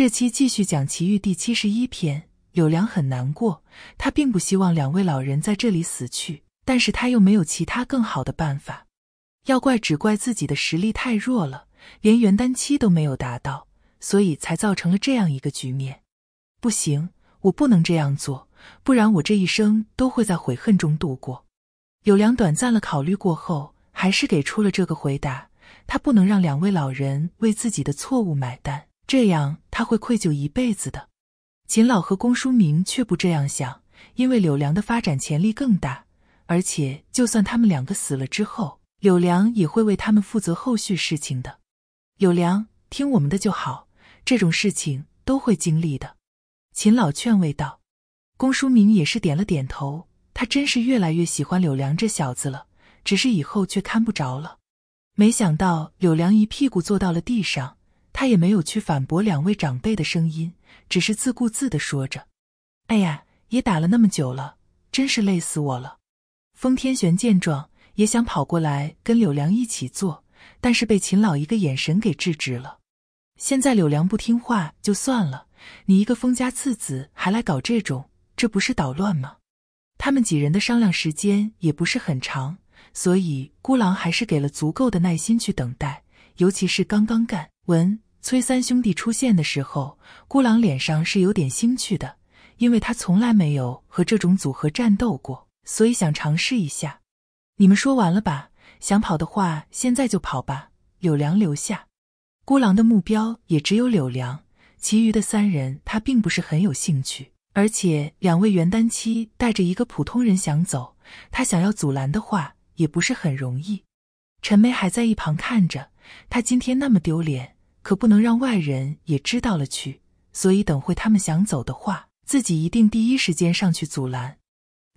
这期继续讲奇遇第七十一篇，有良很难过，他并不希望两位老人在这里死去，但是他又没有其他更好的办法。要怪只怪自己的实力太弱了，连元丹期都没有达到，所以才造成了这样一个局面。不行，我不能这样做，不然我这一生都会在悔恨中度过。有良短暂的考虑过后，还是给出了这个回答，他不能让两位老人为自己的错误买单，这样。他会愧疚一辈子的。秦老和宫书明却不这样想，因为柳良的发展潜力更大，而且就算他们两个死了之后，柳良也会为他们负责后续事情的。柳良，听我们的就好，这种事情都会经历的。秦老劝慰道。宫书明也是点了点头。他真是越来越喜欢柳良这小子了，只是以后却看不着了。没想到柳良一屁股坐到了地上。他也没有去反驳两位长辈的声音，只是自顾自的说着：“哎呀，也打了那么久了，真是累死我了。”风天玄见状，也想跑过来跟柳良一起坐，但是被秦老一个眼神给制止了。现在柳良不听话就算了，你一个风家次子还来搞这种，这不是捣乱吗？他们几人的商量时间也不是很长，所以孤狼还是给了足够的耐心去等待，尤其是刚刚干。文崔三兄弟出现的时候，孤狼脸上是有点兴趣的，因为他从来没有和这种组合战斗过，所以想尝试一下。你们说完了吧？想跑的话，现在就跑吧。柳良留下。孤狼的目标也只有柳良，其余的三人他并不是很有兴趣。而且两位元丹期带着一个普通人想走，他想要阻拦的话也不是很容易。陈梅还在一旁看着。他今天那么丢脸，可不能让外人也知道了去。所以等会他们想走的话，自己一定第一时间上去阻拦。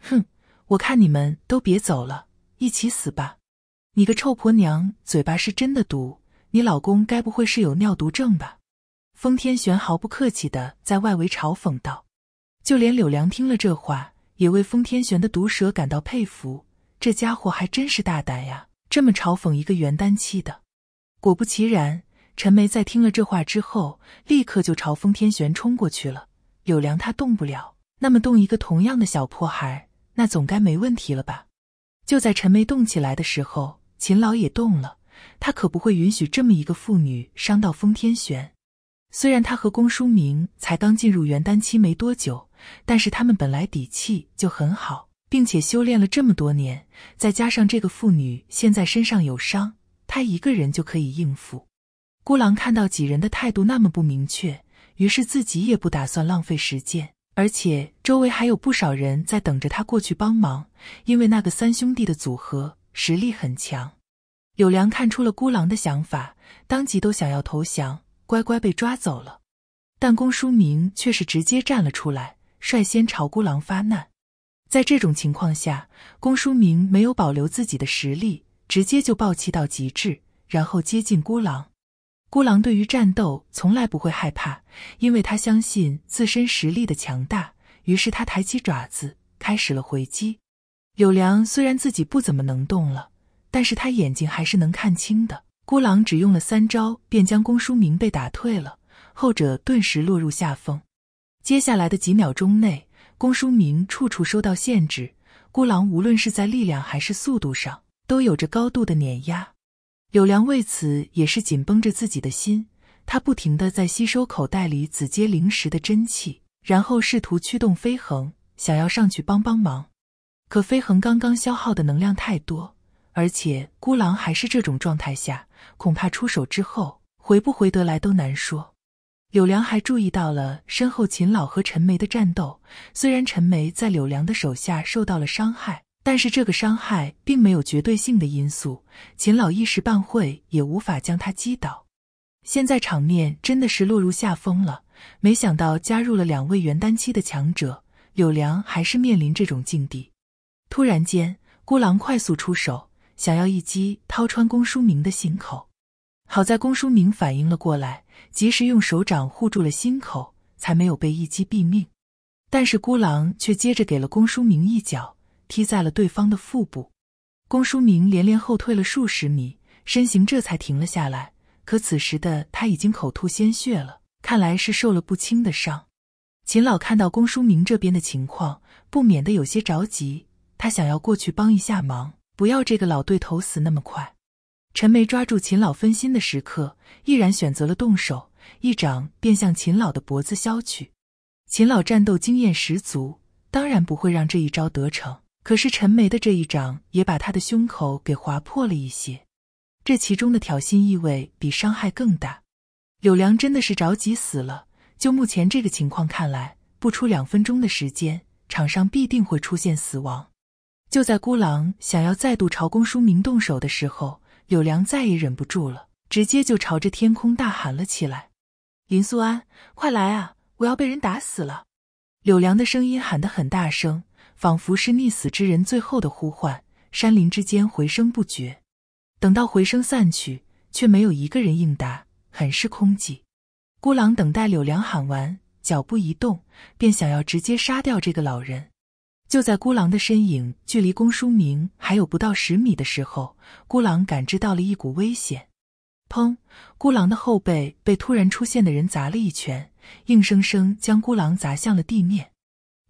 哼，我看你们都别走了，一起死吧！你个臭婆娘，嘴巴是真的毒。你老公该不会是有尿毒症吧？封天玄毫不客气的在外围嘲讽道。就连柳良听了这话，也为封天玄的毒舌感到佩服。这家伙还真是大胆呀，这么嘲讽一个元丹期的。果不其然，陈梅在听了这话之后，立刻就朝封天玄冲过去了。柳良他动不了，那么动一个同样的小破孩，那总该没问题了吧？就在陈梅动起来的时候，秦老也动了。他可不会允许这么一个妇女伤到封天玄。虽然他和公书明才刚进入元丹期没多久，但是他们本来底气就很好，并且修炼了这么多年，再加上这个妇女现在身上有伤。他一个人就可以应付。孤狼看到几人的态度那么不明确，于是自己也不打算浪费时间，而且周围还有不少人在等着他过去帮忙，因为那个三兄弟的组合实力很强。有良看出了孤狼的想法，当即都想要投降，乖乖被抓走了。但公输明却是直接站了出来，率先朝孤狼发难。在这种情况下，公输明没有保留自己的实力。直接就暴气到极致，然后接近孤狼。孤狼对于战斗从来不会害怕，因为他相信自身实力的强大。于是他抬起爪子，开始了回击。柳良虽然自己不怎么能动了，但是他眼睛还是能看清的。孤狼只用了三招，便将公输明被打退了。后者顿时落入下风。接下来的几秒钟内，公输明处处受到限制。孤狼无论是在力量还是速度上。都有着高度的碾压，柳良为此也是紧绷着自己的心，他不停的在吸收口袋里紫阶灵石的真气，然后试图驱动飞衡想要上去帮帮忙。可飞衡刚刚消耗的能量太多，而且孤狼还是这种状态下，恐怕出手之后回不回得来都难说。柳良还注意到了身后秦老和陈梅的战斗，虽然陈梅在柳良的手下受到了伤害。但是这个伤害并没有绝对性的因素，秦老一时半会也无法将他击倒。现在场面真的是落入下风了。没想到加入了两位元丹期的强者，柳良还是面临这种境地。突然间，孤狼快速出手，想要一击掏穿公书明的心口。好在公书明反应了过来，及时用手掌护住了心口，才没有被一击毙命。但是孤狼却接着给了公书明一脚。踢在了对方的腹部，公书明连连后退了数十米，身形这才停了下来。可此时的他已经口吐鲜血了，看来是受了不轻的伤。秦老看到公书明这边的情况，不免的有些着急，他想要过去帮一下忙，不要这个老对头死那么快。陈梅抓住秦老分心的时刻，毅然选择了动手，一掌便向秦老的脖子削去。秦老战斗经验十足，当然不会让这一招得逞。可是陈梅的这一掌也把他的胸口给划破了一些，这其中的挑衅意味比伤害更大。柳良真的是着急死了，就目前这个情况看来，不出两分钟的时间，场上必定会出现死亡。就在孤狼想要再度朝公叔明动手的时候，柳良再也忍不住了，直接就朝着天空大喊了起来：“林素安，快来啊！我要被人打死了！”柳良的声音喊得很大声。仿佛是溺死之人最后的呼唤，山林之间回声不绝。等到回声散去，却没有一个人应答，很是空寂。孤狼等待柳良喊完，脚步一动，便想要直接杀掉这个老人。就在孤狼的身影距离公叔明还有不到十米的时候，孤狼感知到了一股危险。砰！孤狼的后背被突然出现的人砸了一拳，硬生生将孤狼砸向了地面。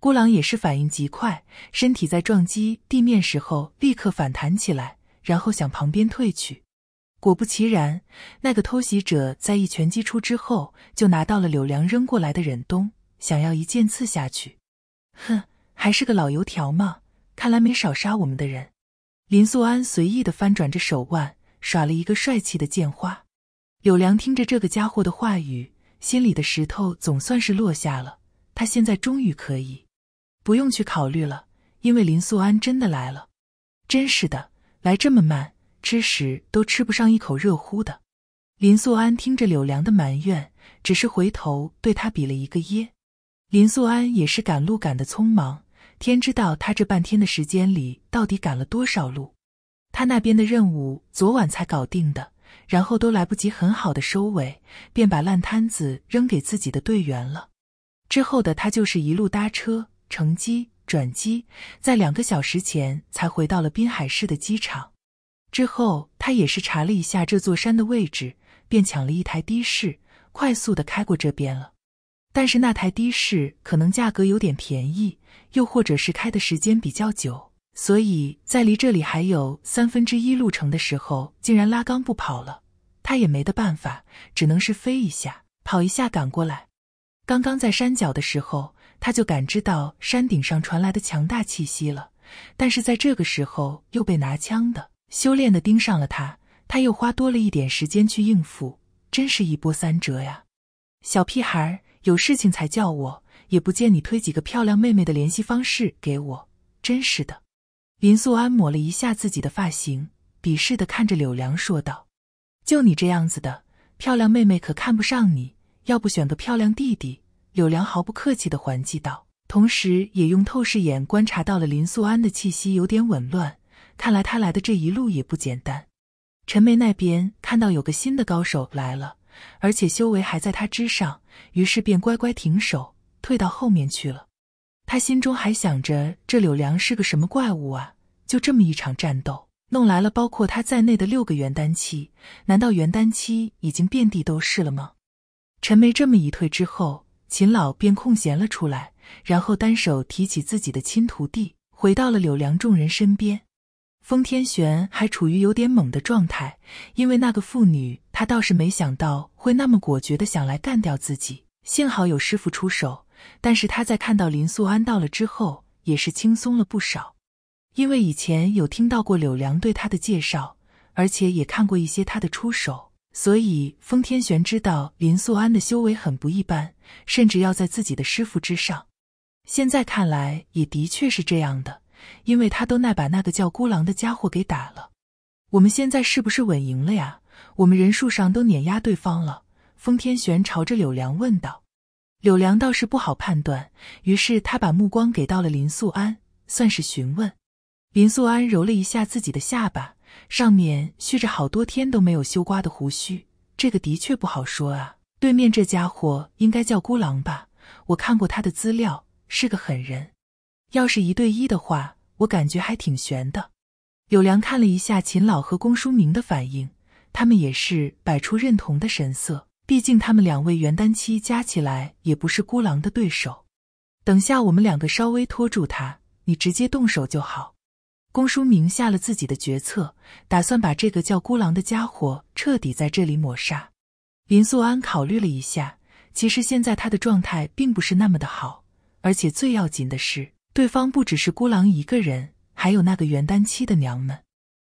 孤狼也是反应极快，身体在撞击地面时候立刻反弹起来，然后向旁边退去。果不其然，那个偷袭者在一拳击出之后，就拿到了柳良扔过来的忍冬，想要一剑刺下去。哼，还是个老油条嘛，看来没少杀我们的人。林素安随意的翻转着手腕，耍了一个帅气的剑花。柳良听着这个家伙的话语，心里的石头总算是落下了。他现在终于可以。不用去考虑了，因为林素安真的来了。真是的，来这么慢，吃屎都吃不上一口热乎的。林素安听着柳良的埋怨，只是回头对他比了一个耶。林素安也是赶路赶得匆忙，天知道他这半天的时间里到底赶了多少路。他那边的任务昨晚才搞定的，然后都来不及很好的收尾，便把烂摊子扔给自己的队员了。之后的他就是一路搭车。乘机转机，在两个小时前才回到了滨海市的机场。之后，他也是查了一下这座山的位置，便抢了一台的士，快速的开过这边了。但是那台的士可能价格有点便宜，又或者是开的时间比较久，所以在离这里还有三分之一路程的时候，竟然拉缸不跑了。他也没得办法，只能是飞一下，跑一下赶过来。刚刚在山脚的时候。他就感知到山顶上传来的强大气息了，但是在这个时候又被拿枪的、修炼的盯上了他，他又花多了一点时间去应付，真是一波三折呀！小屁孩，有事情才叫我，也不见你推几个漂亮妹妹的联系方式给我，真是的！林素安抹了一下自己的发型，鄙视的看着柳良说道：“就你这样子的，漂亮妹妹可看不上你，要不选个漂亮弟弟。”柳良毫不客气的还击道，同时也用透视眼观察到了林素安的气息有点紊乱，看来他来的这一路也不简单。陈梅那边看到有个新的高手来了，而且修为还在他之上，于是便乖乖停手，退到后面去了。他心中还想着，这柳良是个什么怪物啊？就这么一场战斗，弄来了包括他在内的六个元丹期，难道元丹期已经遍地都是了吗？陈梅这么一退之后。秦老便空闲了出来，然后单手提起自己的亲徒弟，回到了柳良众人身边。封天玄还处于有点懵的状态，因为那个妇女他倒是没想到会那么果决的想来干掉自己，幸好有师傅出手。但是他在看到林素安到了之后，也是轻松了不少，因为以前有听到过柳良对他的介绍，而且也看过一些他的出手，所以封天玄知道林素安的修为很不一般。甚至要在自己的师傅之上，现在看来也的确是这样的，因为他都那把那个叫孤狼的家伙给打了。我们现在是不是稳赢了呀？我们人数上都碾压对方了。封天玄朝着柳良问道。柳良倒是不好判断，于是他把目光给到了林素安，算是询问。林素安揉了一下自己的下巴，上面蓄着好多天都没有修刮的胡须，这个的确不好说啊。对面这家伙应该叫孤狼吧？我看过他的资料，是个狠人。要是一对一的话，我感觉还挺悬的。有良看了一下秦老和公叔明的反应，他们也是摆出认同的神色。毕竟他们两位元丹期加起来也不是孤狼的对手。等下我们两个稍微拖住他，你直接动手就好。公叔明下了自己的决策，打算把这个叫孤狼的家伙彻底在这里抹杀。林素安考虑了一下，其实现在她的状态并不是那么的好，而且最要紧的是，对方不只是孤狼一个人，还有那个元丹期的娘们。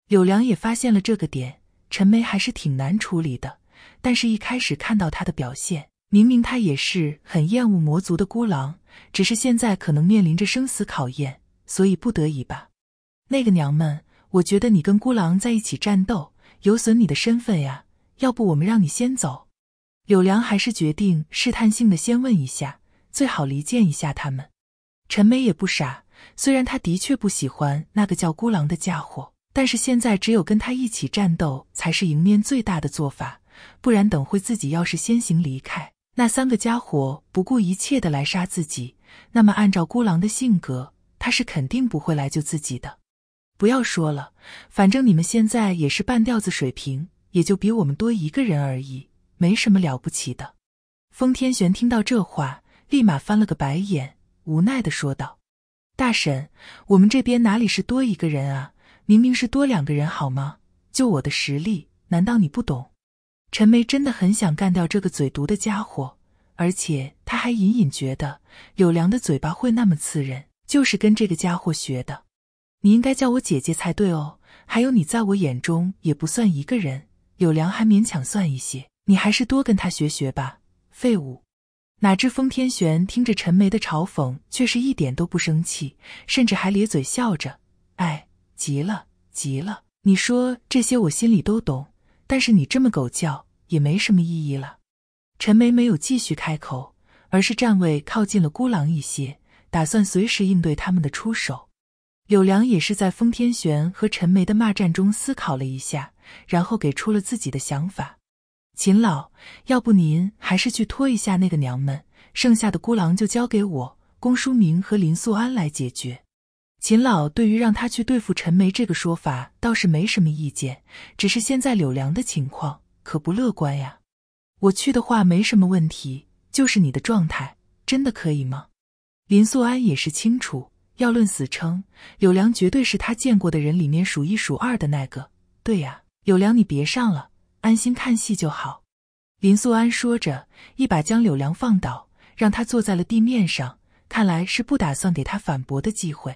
柳良也发现了这个点，陈梅还是挺难处理的。但是，一开始看到她的表现，明明她也是很厌恶魔族的孤狼，只是现在可能面临着生死考验，所以不得已吧。那个娘们，我觉得你跟孤狼在一起战斗，有损你的身份呀。要不我们让你先走。柳良还是决定试探性的先问一下，最好离间一下他们。陈梅也不傻，虽然他的确不喜欢那个叫孤狼的家伙，但是现在只有跟他一起战斗才是赢面最大的做法。不然等会自己要是先行离开，那三个家伙不顾一切的来杀自己，那么按照孤狼的性格，他是肯定不会来救自己的。不要说了，反正你们现在也是半吊子水平，也就比我们多一个人而已。没什么了不起的。封天玄听到这话，立马翻了个白眼，无奈的说道：“大婶，我们这边哪里是多一个人啊？明明是多两个人，好吗？就我的实力，难道你不懂？”陈梅真的很想干掉这个嘴毒的家伙，而且她还隐隐觉得柳良的嘴巴会那么刺人，就是跟这个家伙学的。你应该叫我姐姐才对哦。还有，你在我眼中也不算一个人，柳良还勉强算一些。你还是多跟他学学吧，废物！哪知封天玄听着陈梅的嘲讽，却是一点都不生气，甚至还咧嘴笑着。哎，急了，急了！你说这些我心里都懂，但是你这么狗叫，也没什么意义了。陈梅没有继续开口，而是站位靠近了孤狼一些，打算随时应对他们的出手。柳良也是在封天玄和陈梅的骂战中思考了一下，然后给出了自己的想法。秦老，要不您还是去拖一下那个娘们，剩下的孤狼就交给我、龚书明和林素安来解决。秦老对于让他去对付陈梅这个说法倒是没什么意见，只是现在柳良的情况可不乐观呀。我去的话没什么问题，就是你的状态真的可以吗？林素安也是清楚，要论死撑，柳良绝对是他见过的人里面数一数二的那个。对呀，柳良，你别上了。安心看戏就好，林素安说着，一把将柳良放倒，让他坐在了地面上。看来是不打算给他反驳的机会。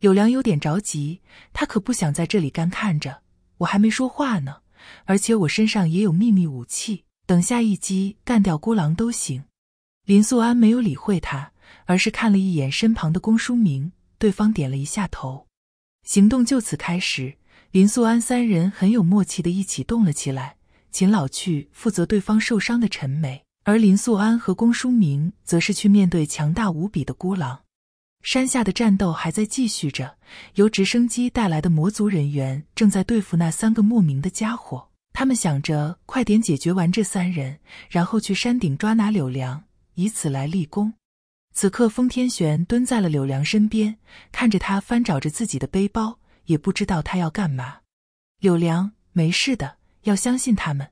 柳良有点着急，他可不想在这里干看着。我还没说话呢，而且我身上也有秘密武器，等下一击干掉孤狼都行。林素安没有理会他，而是看了一眼身旁的公书明，对方点了一下头，行动就此开始。林素安三人很有默契的一起动了起来。秦老去负责对方受伤的陈梅，而林素安和公书明则是去面对强大无比的孤狼。山下的战斗还在继续着，由直升机带来的魔族人员正在对付那三个莫名的家伙。他们想着快点解决完这三人，然后去山顶抓拿柳良，以此来立功。此刻，封天玄蹲在了柳良身边，看着他翻找着自己的背包。也不知道他要干嘛。柳良，没事的，要相信他们。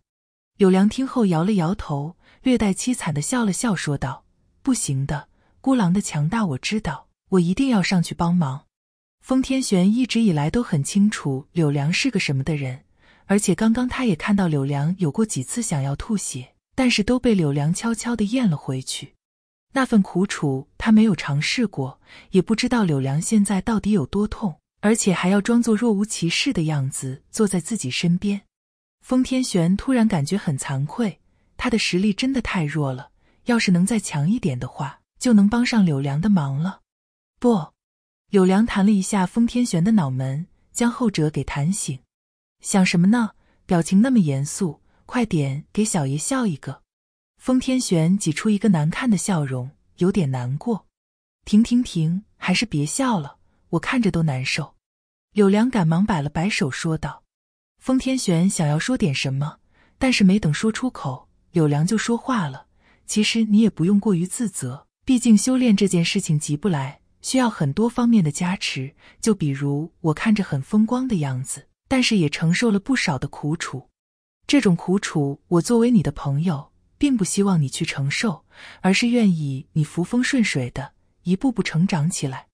柳良听后摇了摇头，略带凄惨的笑了笑，说道：“不行的，孤狼的强大我知道，我一定要上去帮忙。”风天玄一直以来都很清楚柳良是个什么的人，而且刚刚他也看到柳良有过几次想要吐血，但是都被柳良悄悄的咽了回去。那份苦楚他没有尝试过，也不知道柳良现在到底有多痛。而且还要装作若无其事的样子坐在自己身边。风天玄突然感觉很惭愧，他的实力真的太弱了。要是能再强一点的话，就能帮上柳良的忙了。不，柳良弹了一下风天玄的脑门，将后者给弹醒。想什么呢？表情那么严肃，快点给小爷笑一个。风天玄挤出一个难看的笑容，有点难过。停停停，还是别笑了。我看着都难受，柳良赶忙摆了摆手说道：“风天玄想要说点什么，但是没等说出口，柳良就说话了。其实你也不用过于自责，毕竟修炼这件事情急不来，需要很多方面的加持。就比如我看着很风光的样子，但是也承受了不少的苦楚。这种苦楚，我作为你的朋友，并不希望你去承受，而是愿意你扶风顺水的，一步步成长起来。”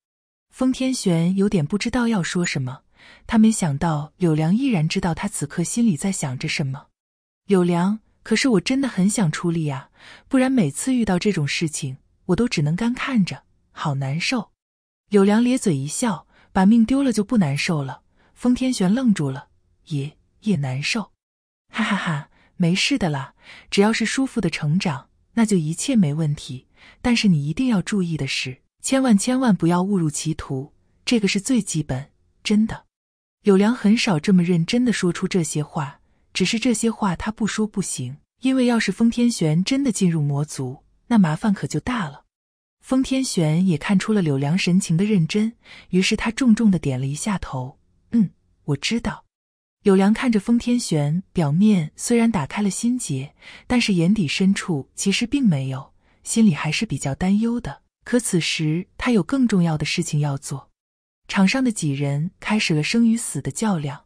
封天玄有点不知道要说什么，他没想到柳良依然知道他此刻心里在想着什么。柳良，可是我真的很想出力啊，不然每次遇到这种事情，我都只能干看着，好难受。柳良咧嘴一笑，把命丢了就不难受了。封天玄愣住了，也也难受。哈哈哈，没事的啦，只要是舒服的成长，那就一切没问题。但是你一定要注意的是。千万千万不要误入歧途，这个是最基本，真的。柳良很少这么认真的说出这些话，只是这些话他不说不行，因为要是封天玄真的进入魔族，那麻烦可就大了。封天玄也看出了柳良神情的认真，于是他重重的点了一下头，嗯，我知道。柳良看着封天玄，表面虽然打开了心结，但是眼底深处其实并没有，心里还是比较担忧的。可此时他有更重要的事情要做，场上的几人开始了生与死的较量。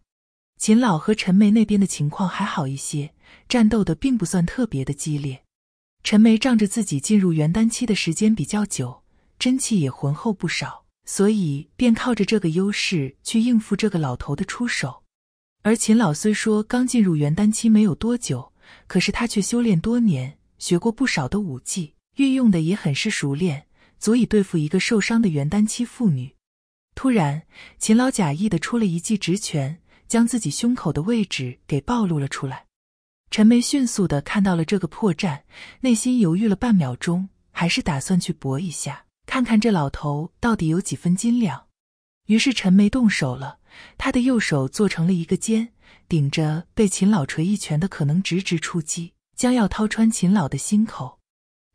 秦老和陈梅那边的情况还好一些，战斗的并不算特别的激烈。陈梅仗着自己进入元丹期的时间比较久，真气也浑厚不少，所以便靠着这个优势去应付这个老头的出手。而秦老虽说刚进入元丹期没有多久，可是他却修炼多年，学过不少的武技，运用的也很是熟练。足以对付一个受伤的元丹期妇女。突然，秦老假意的出了一记直拳，将自己胸口的位置给暴露了出来。陈梅迅速的看到了这个破绽，内心犹豫了半秒钟，还是打算去搏一下，看看这老头到底有几分斤两。于是，陈梅动手了，她的右手做成了一个尖，顶着被秦老锤一拳的可能，直直出击，将要掏穿秦老的心口。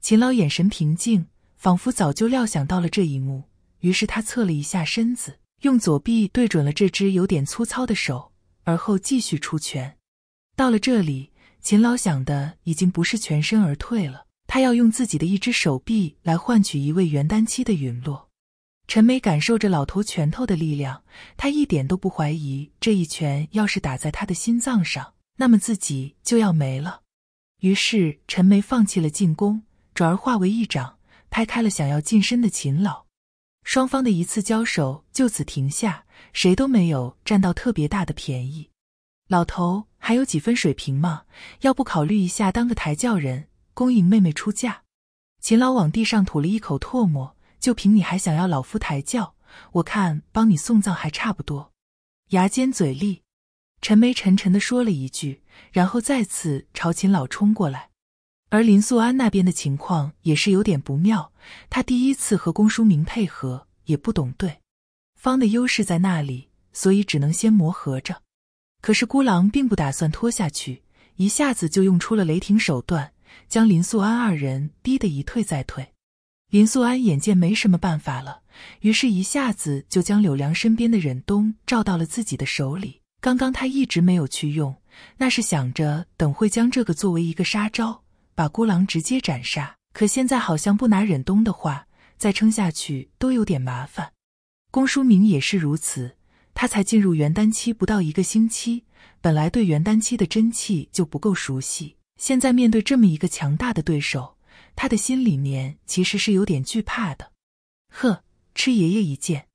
秦老眼神平静。仿佛早就料想到了这一幕，于是他侧了一下身子，用左臂对准了这只有点粗糙的手，而后继续出拳。到了这里，秦老想的已经不是全身而退了，他要用自己的一只手臂来换取一位元丹期的陨落。陈梅感受着老头拳头的力量，她一点都不怀疑这一拳要是打在他的心脏上，那么自己就要没了。于是陈梅放弃了进攻，转而化为一掌。拍开了想要近身的秦老，双方的一次交手就此停下，谁都没有占到特别大的便宜。老头还有几分水平吗？要不考虑一下当个抬轿人，恭迎妹妹出嫁？秦老往地上吐了一口唾沫，就凭你还想要老夫抬轿，我看帮你送葬还差不多。牙尖嘴利，陈梅沉沉地说了一句，然后再次朝秦老冲过来。而林素安那边的情况也是有点不妙，他第一次和公输明配合，也不懂对方的优势在那里，所以只能先磨合着。可是孤狼并不打算拖下去，一下子就用出了雷霆手段，将林素安二人逼得一退再退。林素安眼见没什么办法了，于是一下子就将柳良身边的忍冬照到了自己的手里。刚刚他一直没有去用，那是想着等会将这个作为一个杀招。把孤狼直接斩杀，可现在好像不拿忍冬的话，再撑下去都有点麻烦。公输明也是如此，他才进入元丹期不到一个星期，本来对元丹期的真气就不够熟悉，现在面对这么一个强大的对手，他的心里面其实是有点惧怕的。呵，吃爷爷一剑！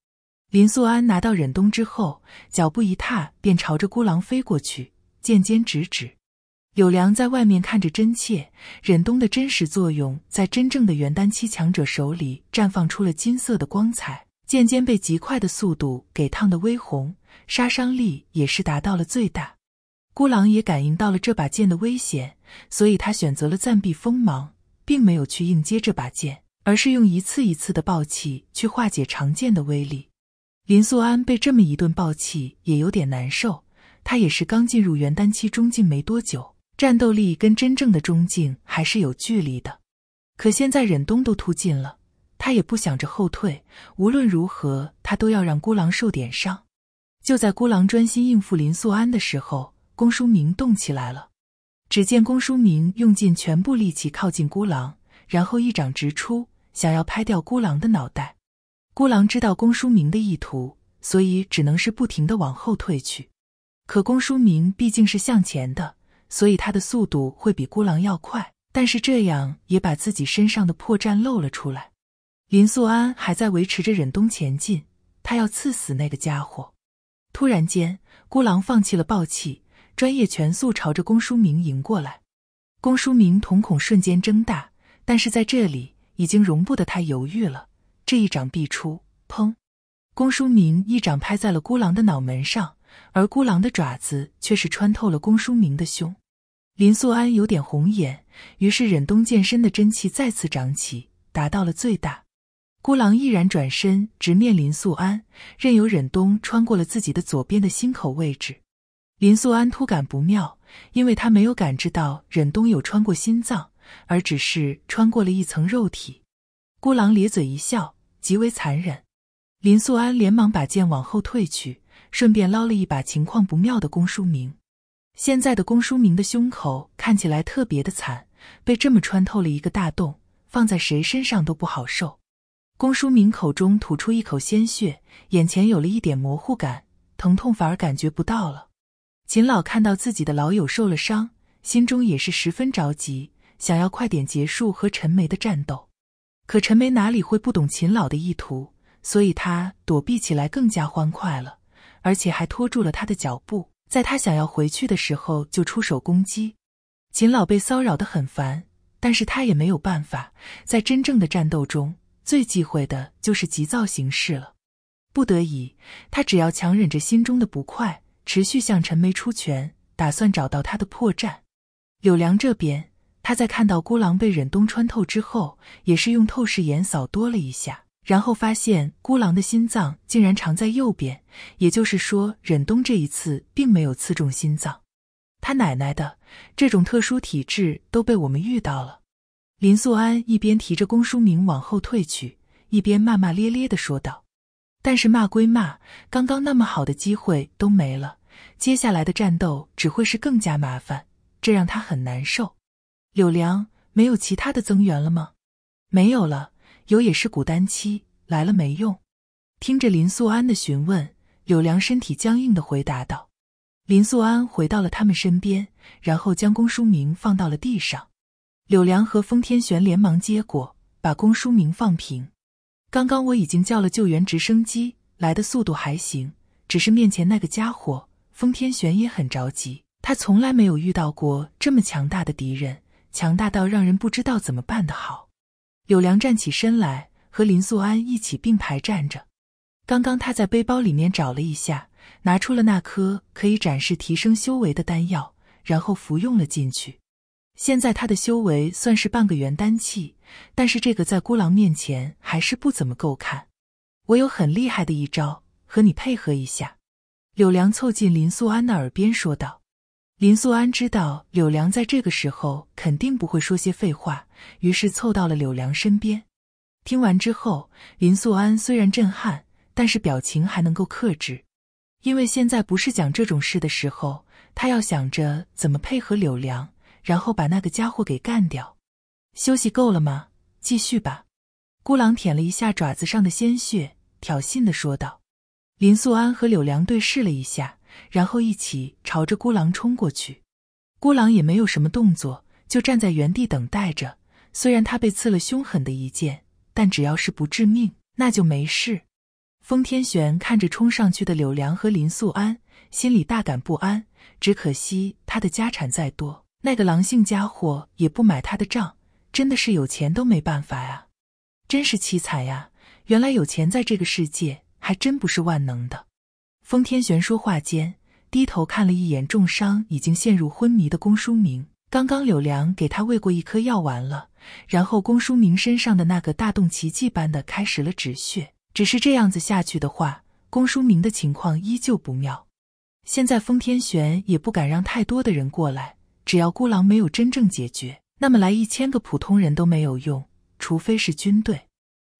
林素安拿到忍冬之后，脚步一踏，便朝着孤狼飞过去，剑尖直指。柳良在外面看着真切，忍冬的真实作用在真正的元丹期强者手里绽放出了金色的光彩，渐渐被极快的速度给烫的微红，杀伤力也是达到了最大。孤狼也感应到了这把剑的危险，所以他选择了暂避锋芒，并没有去硬接这把剑，而是用一次一次的暴气去化解长剑的威力。林素安被这么一顿暴气也有点难受，他也是刚进入元丹期中境没多久。战斗力跟真正的中境还是有距离的，可现在忍冬都突进了，他也不想着后退。无论如何，他都要让孤狼受点伤。就在孤狼专心应付林素安的时候，公书明动起来了。只见公书明用尽全部力气靠近孤狼，然后一掌直出，想要拍掉孤狼的脑袋。孤狼知道公书明的意图，所以只能是不停的往后退去。可公书明毕竟是向前的。所以他的速度会比孤狼要快，但是这样也把自己身上的破绽露了出来。林素安还在维持着忍冬前进，他要刺死那个家伙。突然间，孤狼放弃了暴气，专业全速朝着公书明迎过来。公书明瞳孔瞬间睁大，但是在这里已经容不得他犹豫了，这一掌必出！砰，公书明一掌拍在了孤狼的脑门上，而孤狼的爪子却是穿透了公书明的胸。林素安有点红眼，于是忍冬剑身的真气再次涨起，达到了最大。孤狼毅然转身，直面林素安，任由忍冬穿过了自己的左边的心口位置。林素安突感不妙，因为他没有感知到忍冬有穿过心脏，而只是穿过了一层肉体。孤狼咧嘴一笑，极为残忍。林素安连忙把剑往后退去，顺便捞了一把情况不妙的公输明。现在的公书明的胸口看起来特别的惨，被这么穿透了一个大洞，放在谁身上都不好受。公书明口中吐出一口鲜血，眼前有了一点模糊感，疼痛反而感觉不到了。秦老看到自己的老友受了伤，心中也是十分着急，想要快点结束和陈梅的战斗。可陈梅哪里会不懂秦老的意图，所以他躲避起来更加欢快了，而且还拖住了他的脚步。在他想要回去的时候，就出手攻击。秦老被骚扰的很烦，但是他也没有办法。在真正的战斗中，最忌讳的就是急躁行事了。不得已，他只要强忍着心中的不快，持续向陈梅出拳，打算找到他的破绽。柳良这边，他在看到孤狼被忍冬穿透之后，也是用透视眼扫多了一下。然后发现孤狼的心脏竟然藏在右边，也就是说，忍冬这一次并没有刺中心脏。他奶奶的，这种特殊体质都被我们遇到了。林素安一边提着公输明往后退去，一边骂骂咧咧的说道：“但是骂归骂，刚刚那么好的机会都没了，接下来的战斗只会是更加麻烦，这让他很难受。”柳良，没有其他的增援了吗？没有了。有也是孤单期来了没用。听着林素安的询问，柳良身体僵硬的回答道：“林素安回到了他们身边，然后将公输明放到了地上。柳良和封天玄连忙接过，把公输明放平。刚刚我已经叫了救援直升机，来的速度还行。只是面前那个家伙，封天玄也很着急。他从来没有遇到过这么强大的敌人，强大到让人不知道怎么办的好。”柳良站起身来，和林素安一起并排站着。刚刚他在背包里面找了一下，拿出了那颗可以展示提升修为的丹药，然后服用了进去。现在他的修为算是半个元丹气，但是这个在孤狼面前还是不怎么够看。我有很厉害的一招，和你配合一下。柳良凑近林素安的耳边说道。林素安知道柳良在这个时候肯定不会说些废话，于是凑到了柳良身边。听完之后，林素安虽然震撼，但是表情还能够克制，因为现在不是讲这种事的时候，他要想着怎么配合柳良，然后把那个家伙给干掉。休息够了吗？继续吧。孤狼舔了一下爪子上的鲜血，挑衅地说道。林素安和柳良对视了一下。然后一起朝着孤狼冲过去，孤狼也没有什么动作，就站在原地等待着。虽然他被刺了凶狠的一剑，但只要是不致命，那就没事。风天玄看着冲上去的柳良和林素安，心里大感不安。只可惜他的家产再多，那个狼性家伙也不买他的账，真的是有钱都没办法啊！真是凄惨呀！原来有钱在这个世界还真不是万能的。封天玄说话间，低头看了一眼重伤、已经陷入昏迷的公书明。刚刚柳良给他喂过一颗药丸了，然后公书明身上的那个大洞奇迹般的开始了止血。只是这样子下去的话，公书明的情况依旧不妙。现在封天玄也不敢让太多的人过来，只要孤狼没有真正解决，那么来一千个普通人都没有用，除非是军队。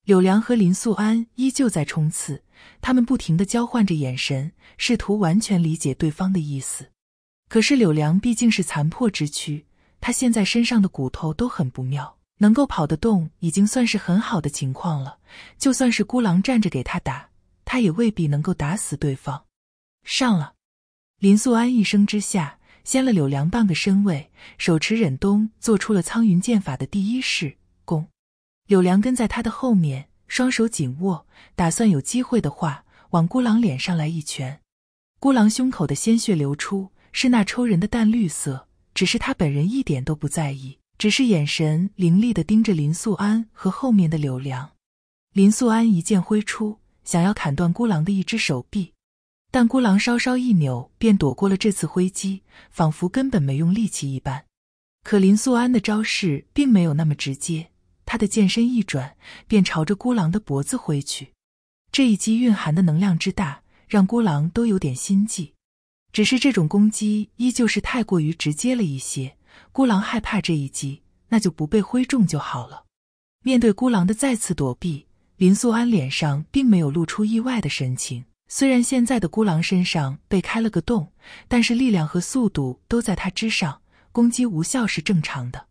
柳良和林素安依旧在冲刺。他们不停地交换着眼神，试图完全理解对方的意思。可是柳良毕竟是残破之躯，他现在身上的骨头都很不妙，能够跑得动已经算是很好的情况了。就算是孤狼站着给他打，他也未必能够打死对方。上了，林素安一声之下，掀了柳良半个身位，手持忍冬，做出了苍云剑法的第一式攻。柳良跟在他的后面。双手紧握，打算有机会的话，往孤狼脸上来一拳。孤狼胸口的鲜血流出，是那抽人的淡绿色，只是他本人一点都不在意，只是眼神凌厉的盯着林素安和后面的柳良。林素安一剑挥出，想要砍断孤狼的一只手臂，但孤狼稍稍一扭，便躲过了这次挥击，仿佛根本没用力气一般。可林素安的招式并没有那么直接。他的剑身一转，便朝着孤狼的脖子挥去。这一击蕴含的能量之大，让孤狼都有点心悸。只是这种攻击依旧是太过于直接了一些。孤狼害怕这一击，那就不被挥中就好了。面对孤狼的再次躲避，林素安脸上并没有露出意外的神情。虽然现在的孤狼身上被开了个洞，但是力量和速度都在他之上，攻击无效是正常的。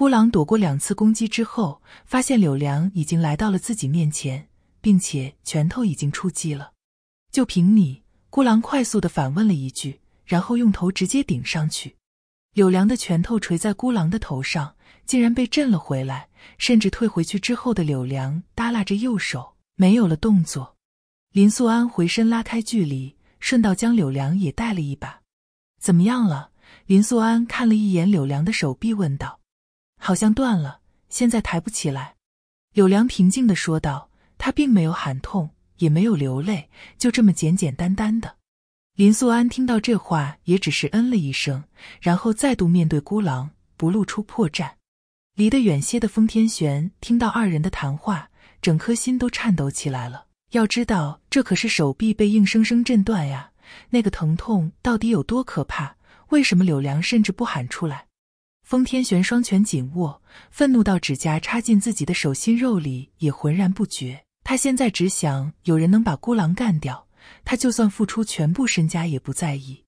孤狼躲过两次攻击之后，发现柳良已经来到了自己面前，并且拳头已经出击了。就凭你！孤狼快速的反问了一句，然后用头直接顶上去。柳良的拳头垂在孤狼的头上，竟然被震了回来，甚至退回去之后的柳良耷拉着右手，没有了动作。林素安回身拉开距离，顺道将柳良也带了一把。怎么样了？林素安看了一眼柳良的手臂，问道。好像断了，现在抬不起来。”柳良平静地说道，他并没有喊痛，也没有流泪，就这么简简单单的。林素安听到这话，也只是嗯了一声，然后再度面对孤狼，不露出破绽。离得远些的风天玄听到二人的谈话，整颗心都颤抖起来了。要知道，这可是手臂被硬生生震断呀！那个疼痛到底有多可怕？为什么柳良甚至不喊出来？封天玄双拳紧握，愤怒到指甲插进自己的手心肉里也浑然不觉。他现在只想有人能把孤狼干掉，他就算付出全部身家也不在意。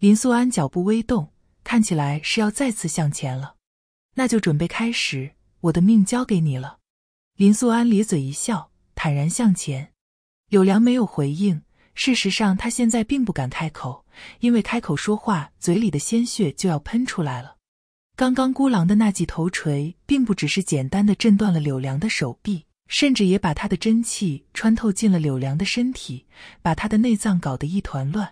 林素安脚步微动，看起来是要再次向前了。那就准备开始，我的命交给你了。林素安咧嘴一笑，坦然向前。柳良没有回应。事实上，他现在并不敢开口，因为开口说话，嘴里的鲜血就要喷出来了。刚刚孤狼的那几头锤，并不只是简单的震断了柳良的手臂，甚至也把他的真气穿透进了柳良的身体，把他的内脏搞得一团乱。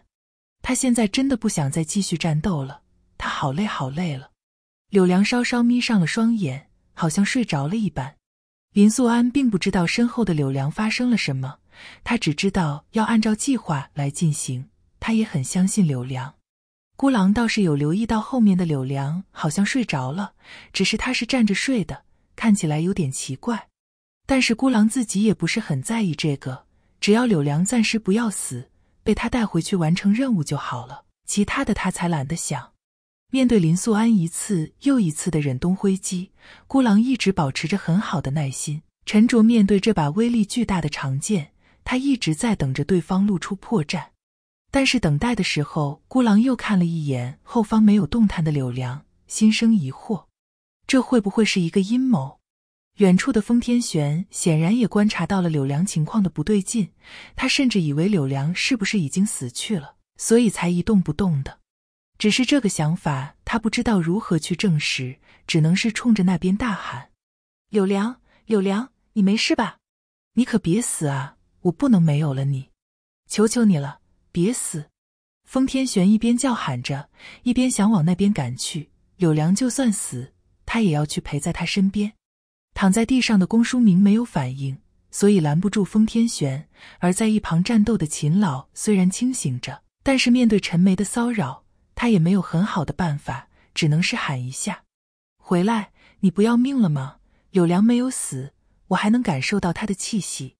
他现在真的不想再继续战斗了，他好累，好累了。柳良稍稍眯上了双眼，好像睡着了一般。林素安并不知道身后的柳良发生了什么，他只知道要按照计划来进行，他也很相信柳良。孤狼倒是有留意到后面的柳良好像睡着了，只是他是站着睡的，看起来有点奇怪。但是孤狼自己也不是很在意这个，只要柳良暂时不要死，被他带回去完成任务就好了，其他的他才懒得想。面对林素安一次又一次的忍冬挥击，孤狼一直保持着很好的耐心，沉着面对这把威力巨大的长剑，他一直在等着对方露出破绽。但是等待的时候，孤狼又看了一眼后方没有动弹的柳良，心生疑惑：这会不会是一个阴谋？远处的风天玄显然也观察到了柳良情况的不对劲，他甚至以为柳良是不是已经死去了，所以才一动不动的。只是这个想法，他不知道如何去证实，只能是冲着那边大喊：“柳良，柳良，你没事吧？你可别死啊！我不能没有了你，求求你了！”别死！封天玄一边叫喊着，一边想往那边赶去。柳良就算死，他也要去陪在他身边。躺在地上的公书明没有反应，所以拦不住封天玄。而在一旁战斗的秦老虽然清醒着，但是面对陈梅的骚扰，他也没有很好的办法，只能是喊一下：“回来！你不要命了吗？”柳良没有死，我还能感受到他的气息。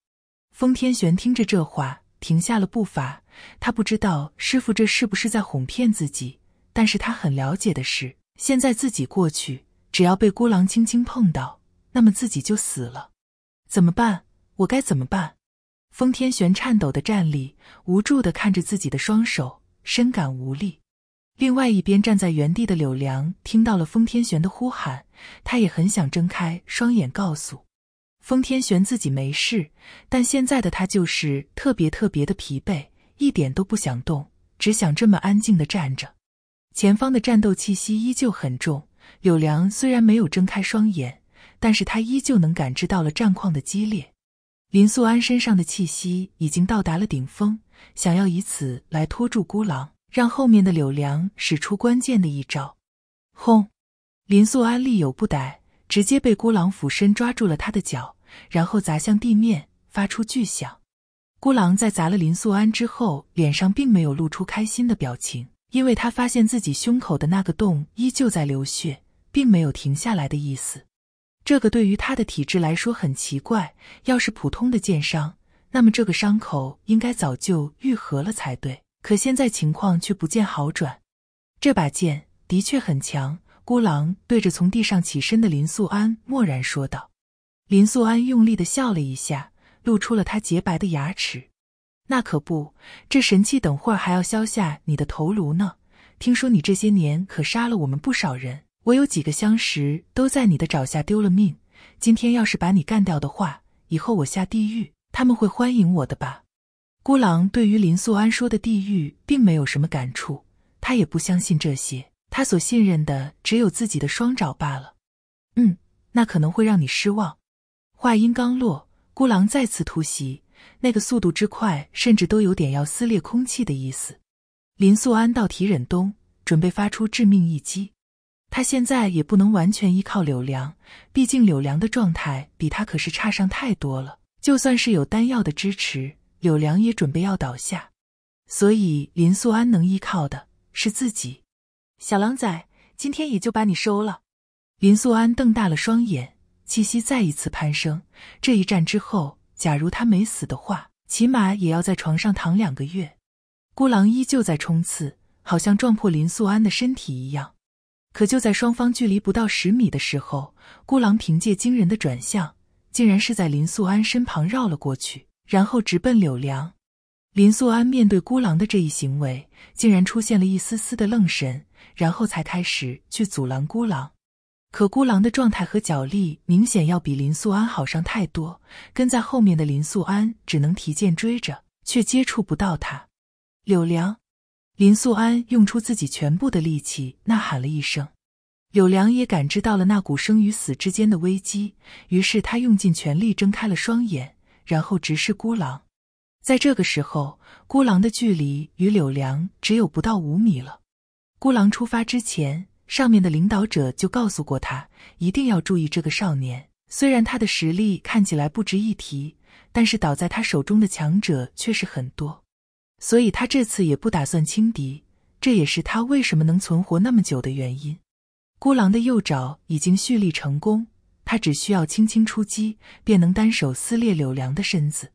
封天玄听着这话，停下了步伐。他不知道师傅这是不是在哄骗自己，但是他很了解的是，现在自己过去，只要被孤狼轻轻碰到，那么自己就死了。怎么办？我该怎么办？封天玄颤抖的站立，无助的看着自己的双手，深感无力。另外一边站在原地的柳良听到了封天玄的呼喊，他也很想睁开双眼告诉封天玄自己没事，但现在的他就是特别特别的疲惫。一点都不想动，只想这么安静的站着。前方的战斗气息依旧很重。柳良虽然没有睁开双眼，但是他依旧能感知到了战况的激烈。林素安身上的气息已经到达了顶峰，想要以此来拖住孤狼，让后面的柳良使出关键的一招。轰！林素安力有不逮，直接被孤狼俯身抓住了他的脚，然后砸向地面，发出巨响。孤狼在砸了林素安之后，脸上并没有露出开心的表情，因为他发现自己胸口的那个洞依旧在流血，并没有停下来的意思。这个对于他的体质来说很奇怪，要是普通的剑伤，那么这个伤口应该早就愈合了才对。可现在情况却不见好转。这把剑的确很强。孤狼对着从地上起身的林素安默然说道。林素安用力的笑了一下。露出了他洁白的牙齿，那可不，这神器等会儿还要削下你的头颅呢。听说你这些年可杀了我们不少人，我有几个相识都在你的爪下丢了命。今天要是把你干掉的话，以后我下地狱，他们会欢迎我的吧？孤狼对于林素安说的地狱并没有什么感触，他也不相信这些，他所信任的只有自己的双爪罢了。嗯，那可能会让你失望。话音刚落。孤狼再次突袭，那个速度之快，甚至都有点要撕裂空气的意思。林素安倒提忍冬，准备发出致命一击。他现在也不能完全依靠柳良，毕竟柳良的状态比他可是差上太多了。就算是有丹药的支持，柳良也准备要倒下。所以林素安能依靠的是自己。小狼崽，今天也就把你收了。林素安瞪大了双眼。气息再一次攀升。这一战之后，假如他没死的话，起码也要在床上躺两个月。孤狼依旧在冲刺，好像撞破林素安的身体一样。可就在双方距离不到十米的时候，孤狼凭借惊人的转向，竟然是在林素安身旁绕了过去，然后直奔柳梁。林素安面对孤狼的这一行为，竟然出现了一丝丝的愣神，然后才开始去阻拦孤狼。可孤狼的状态和脚力明显要比林素安好上太多，跟在后面的林素安只能提剑追着，却接触不到他。柳良，林素安用出自己全部的力气呐喊了一声。柳良也感知到了那股生与死之间的危机，于是他用尽全力睁开了双眼，然后直视孤狼。在这个时候，孤狼的距离与柳良只有不到五米了。孤狼出发之前。上面的领导者就告诉过他，一定要注意这个少年。虽然他的实力看起来不值一提，但是倒在他手中的强者却是很多，所以他这次也不打算轻敌。这也是他为什么能存活那么久的原因。孤狼的右爪已经蓄力成功，他只需要轻轻出击，便能单手撕裂柳良的身子。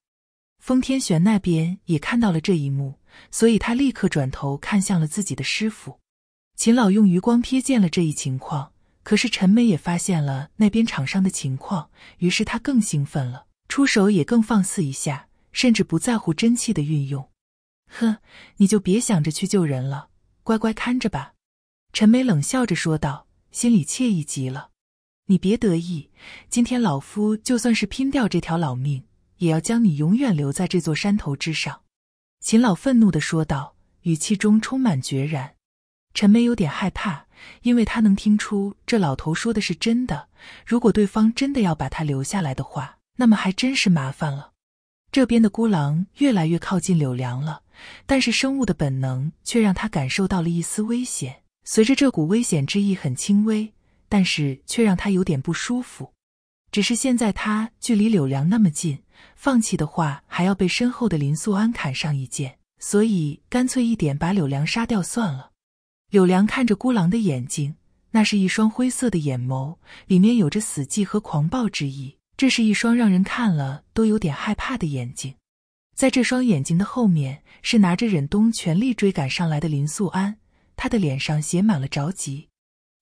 风天玄那边也看到了这一幕，所以他立刻转头看向了自己的师傅。秦老用余光瞥见了这一情况，可是陈梅也发现了那边场上的情况，于是他更兴奋了，出手也更放肆一下，甚至不在乎真气的运用。哼，你就别想着去救人了，乖乖看着吧。”陈梅冷笑着说道，心里惬意极了。“你别得意，今天老夫就算是拼掉这条老命，也要将你永远留在这座山头之上。”秦老愤怒地说道，语气中充满决然。陈梅有点害怕，因为她能听出这老头说的是真的。如果对方真的要把他留下来的话，那么还真是麻烦了。这边的孤狼越来越靠近柳良了，但是生物的本能却让他感受到了一丝危险。随着这股危险之意很轻微，但是却让他有点不舒服。只是现在他距离柳良那么近，放弃的话还要被身后的林素安砍上一剑，所以干脆一点，把柳良杀掉算了。柳良看着孤狼的眼睛，那是一双灰色的眼眸，里面有着死寂和狂暴之意。这是一双让人看了都有点害怕的眼睛。在这双眼睛的后面，是拿着忍冬全力追赶上来的林素安，他的脸上写满了着急。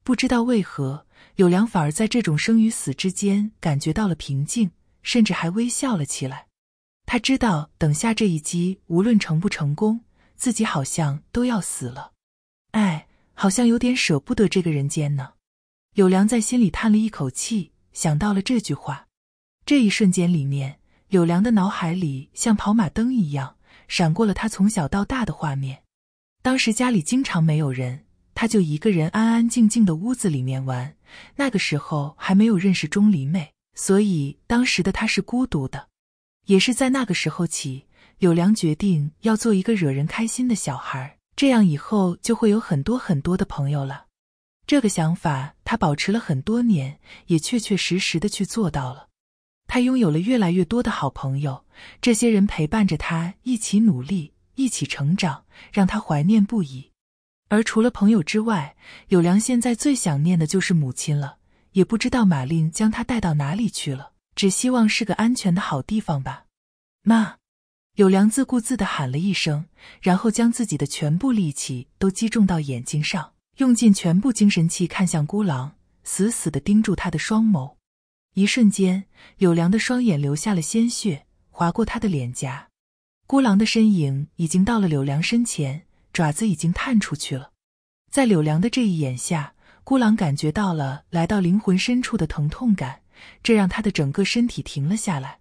不知道为何，柳良反而在这种生与死之间感觉到了平静，甚至还微笑了起来。他知道，等下这一击无论成不成功，自己好像都要死了。哎。好像有点舍不得这个人间呢，柳良在心里叹了一口气，想到了这句话。这一瞬间里面，柳良的脑海里像跑马灯一样闪过了他从小到大的画面。当时家里经常没有人，他就一个人安安静静的屋子里面玩。那个时候还没有认识钟离妹，所以当时的他是孤独的。也是在那个时候起，柳良决定要做一个惹人开心的小孩。这样以后就会有很多很多的朋友了。这个想法他保持了很多年，也确确实实的去做到了。他拥有了越来越多的好朋友，这些人陪伴着他一起努力，一起成长，让他怀念不已。而除了朋友之外，有良现在最想念的就是母亲了。也不知道马令将他带到哪里去了，只希望是个安全的好地方吧。妈。柳良自顾自地喊了一声，然后将自己的全部力气都击中到眼睛上，用尽全部精神气看向孤狼，死死地盯住他的双眸。一瞬间，柳良的双眼流下了鲜血，划过他的脸颊。孤狼的身影已经到了柳良身前，爪子已经探出去了。在柳良的这一眼下，孤狼感觉到了来到灵魂深处的疼痛感，这让他的整个身体停了下来。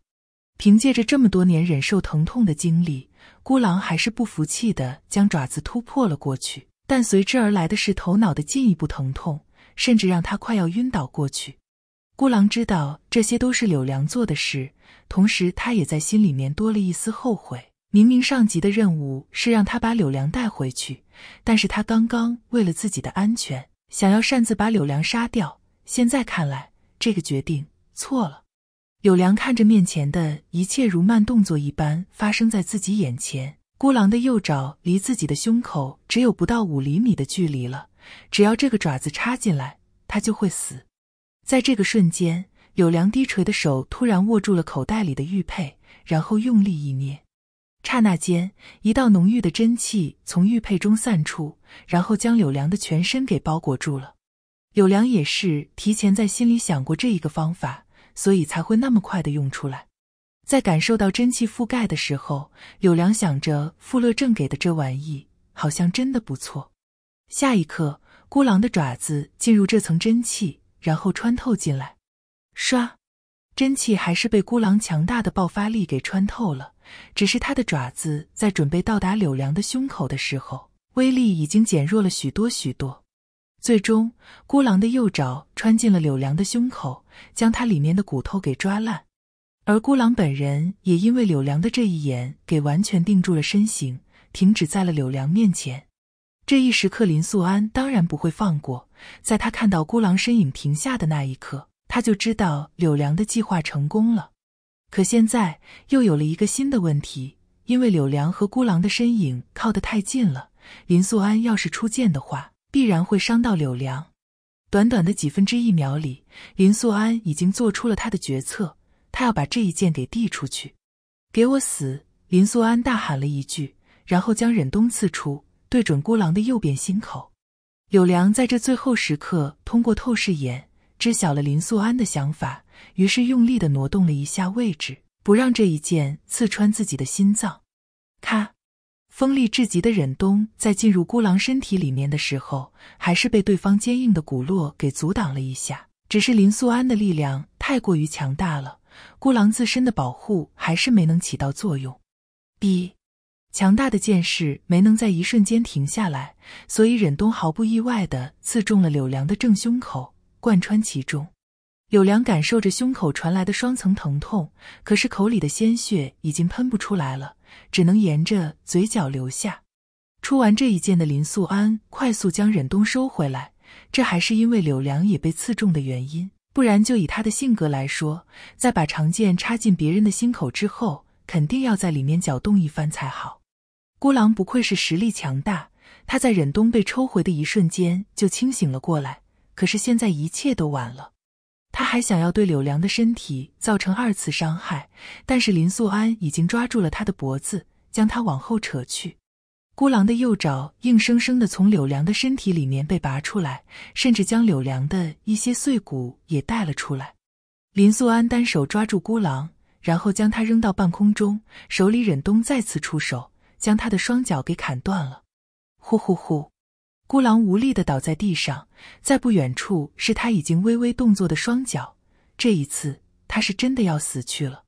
凭借着这么多年忍受疼痛的经历，孤狼还是不服气的，将爪子突破了过去。但随之而来的是头脑的进一步疼痛，甚至让他快要晕倒过去。孤狼知道这些都是柳良做的事，同时他也在心里面多了一丝后悔。明明上级的任务是让他把柳良带回去，但是他刚刚为了自己的安全，想要擅自把柳良杀掉。现在看来，这个决定错了。柳良看着面前的一切，如慢动作一般发生在自己眼前。孤狼的右爪离自己的胸口只有不到五厘米的距离了，只要这个爪子插进来，他就会死。在这个瞬间，柳良低垂的手突然握住了口袋里的玉佩，然后用力一捏。刹那间，一道浓郁的真气从玉佩中散出，然后将柳良的全身给包裹住了。柳良也是提前在心里想过这一个方法。所以才会那么快的用出来，在感受到真气覆盖的时候，柳良想着富乐正给的这玩意好像真的不错。下一刻，孤狼的爪子进入这层真气，然后穿透进来。唰，真气还是被孤狼强大的爆发力给穿透了，只是他的爪子在准备到达柳良的胸口的时候，威力已经减弱了许多许多。最终，孤狼的右爪穿进了柳良的胸口，将他里面的骨头给抓烂。而孤狼本人也因为柳良的这一眼给完全定住了身形，停止在了柳良面前。这一时刻，林素安当然不会放过。在他看到孤狼身影停下的那一刻，他就知道柳良的计划成功了。可现在又有了一个新的问题，因为柳良和孤狼的身影靠得太近了。林素安要是出剑的话，必然会伤到柳良。短短的几分之一秒里，林素安已经做出了他的决策，他要把这一剑给递出去。给我死！林素安大喊了一句，然后将忍冬刺出，对准孤狼的右边心口。柳良在这最后时刻通过透视眼知晓了林素安的想法，于是用力的挪动了一下位置，不让这一剑刺穿自己的心脏。咔！锋利至极的忍冬在进入孤狼身体里面的时候，还是被对方坚硬的骨络给阻挡了一下。只是林素安的力量太过于强大了，孤狼自身的保护还是没能起到作用。B，强大的剑势没能在一瞬间停下来，所以忍冬毫不意外的刺中了柳良的正胸口，贯穿其中。柳良感受着胸口传来的双层疼痛，可是口里的鲜血已经喷不出来了。只能沿着嘴角流下。出完这一剑的林素安快速将忍冬收回来，这还是因为柳良也被刺中的原因，不然就以他的性格来说，在把长剑插进别人的心口之后，肯定要在里面搅动一番才好。孤狼不愧是实力强大，他在忍冬被抽回的一瞬间就清醒了过来，可是现在一切都晚了。他还想要对柳良的身体造成二次伤害，但是林素安已经抓住了他的脖子，将他往后扯去。孤狼的右爪硬生生的从柳良的身体里面被拔出来，甚至将柳良的一些碎骨也带了出来。林素安单手抓住孤狼，然后将他扔到半空中，手里忍冬再次出手，将他的双脚给砍断了。呼呼呼！孤狼无力的倒在地上，在不远处是他已经微微动作的双脚。这一次，他是真的要死去了。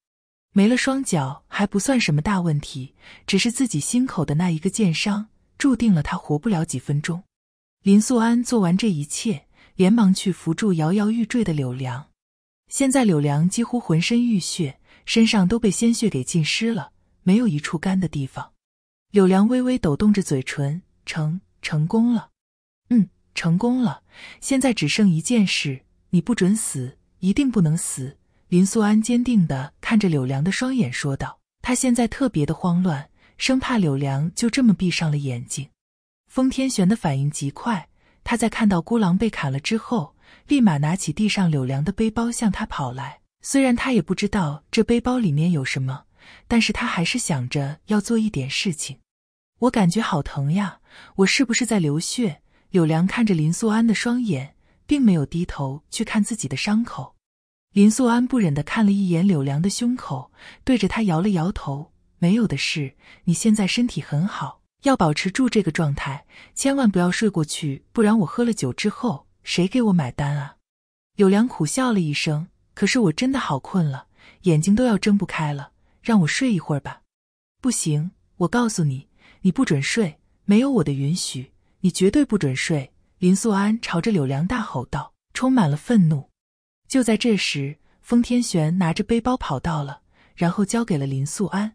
没了双脚还不算什么大问题，只是自己心口的那一个箭伤，注定了他活不了几分钟。林素安做完这一切，连忙去扶住摇摇欲坠的柳良。现在柳良几乎浑身浴血，身上都被鲜血给浸湿了，没有一处干的地方。柳良微微抖动着嘴唇，成，成功了。成功了，现在只剩一件事，你不准死，一定不能死！林素安坚定的看着柳良的双眼说道。他现在特别的慌乱，生怕柳良就这么闭上了眼睛。封天玄的反应极快，他在看到孤狼被砍了之后，立马拿起地上柳良的背包向他跑来。虽然他也不知道这背包里面有什么，但是他还是想着要做一点事情。我感觉好疼呀，我是不是在流血？柳良看着林素安的双眼，并没有低头去看自己的伤口。林素安不忍地看了一眼柳良的胸口，对着他摇了摇头：“没有的事，你现在身体很好，要保持住这个状态，千万不要睡过去，不然我喝了酒之后，谁给我买单啊？”柳良苦笑了一声：“可是我真的好困了，眼睛都要睁不开了，让我睡一会儿吧。”“不行，我告诉你，你不准睡，没有我的允许。”你绝对不准睡！林素安朝着柳良大吼道，充满了愤怒。就在这时，封天玄拿着背包跑到了，然后交给了林素安。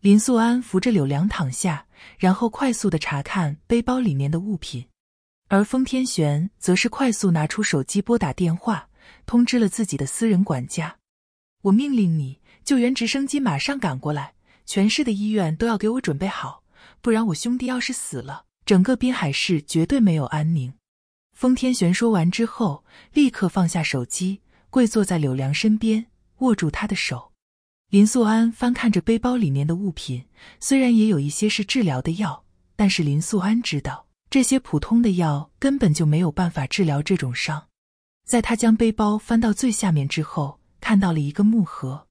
林素安扶着柳良躺下，然后快速的查看背包里面的物品。而封天玄则是快速拿出手机拨打电话，通知了自己的私人管家：“我命令你，救援直升机马上赶过来，全市的医院都要给我准备好，不然我兄弟要是死了。”整个滨海市绝对没有安宁。封天玄说完之后，立刻放下手机，跪坐在柳良身边，握住他的手。林素安翻看着背包里面的物品，虽然也有一些是治疗的药，但是林素安知道，这些普通的药根本就没有办法治疗这种伤。在他将背包翻到最下面之后，看到了一个木盒。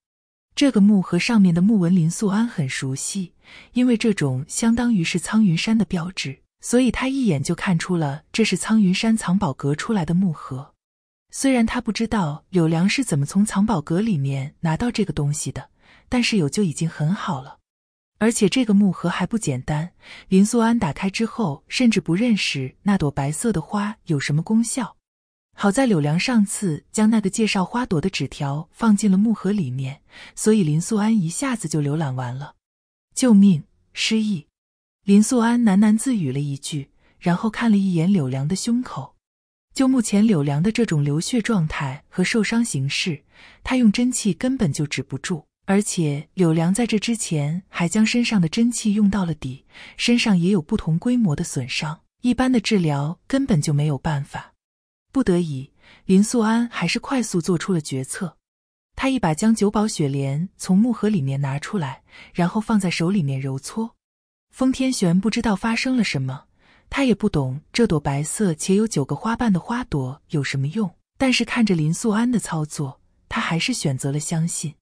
这个木盒上面的木纹，林素安很熟悉，因为这种相当于是苍云山的标志。所以他一眼就看出了这是苍云山藏宝阁出来的木盒，虽然他不知道柳良是怎么从藏宝阁里面拿到这个东西的，但是有就已经很好了。而且这个木盒还不简单，林素安打开之后甚至不认识那朵白色的花有什么功效。好在柳良上次将那个介绍花朵的纸条放进了木盒里面，所以林素安一下子就浏览完了。救命！失忆。林素安喃喃自语了一句，然后看了一眼柳良的胸口。就目前柳良的这种流血状态和受伤形式，他用真气根本就止不住。而且柳良在这之前还将身上的真气用到了底，身上也有不同规模的损伤，一般的治疗根本就没有办法。不得已，林素安还是快速做出了决策。他一把将九宝雪莲从木盒里面拿出来，然后放在手里面揉搓。封天玄不知道发生了什么，他也不懂这朵白色且有九个花瓣的花朵有什么用。但是看着林素安的操作，他还是选择了相信。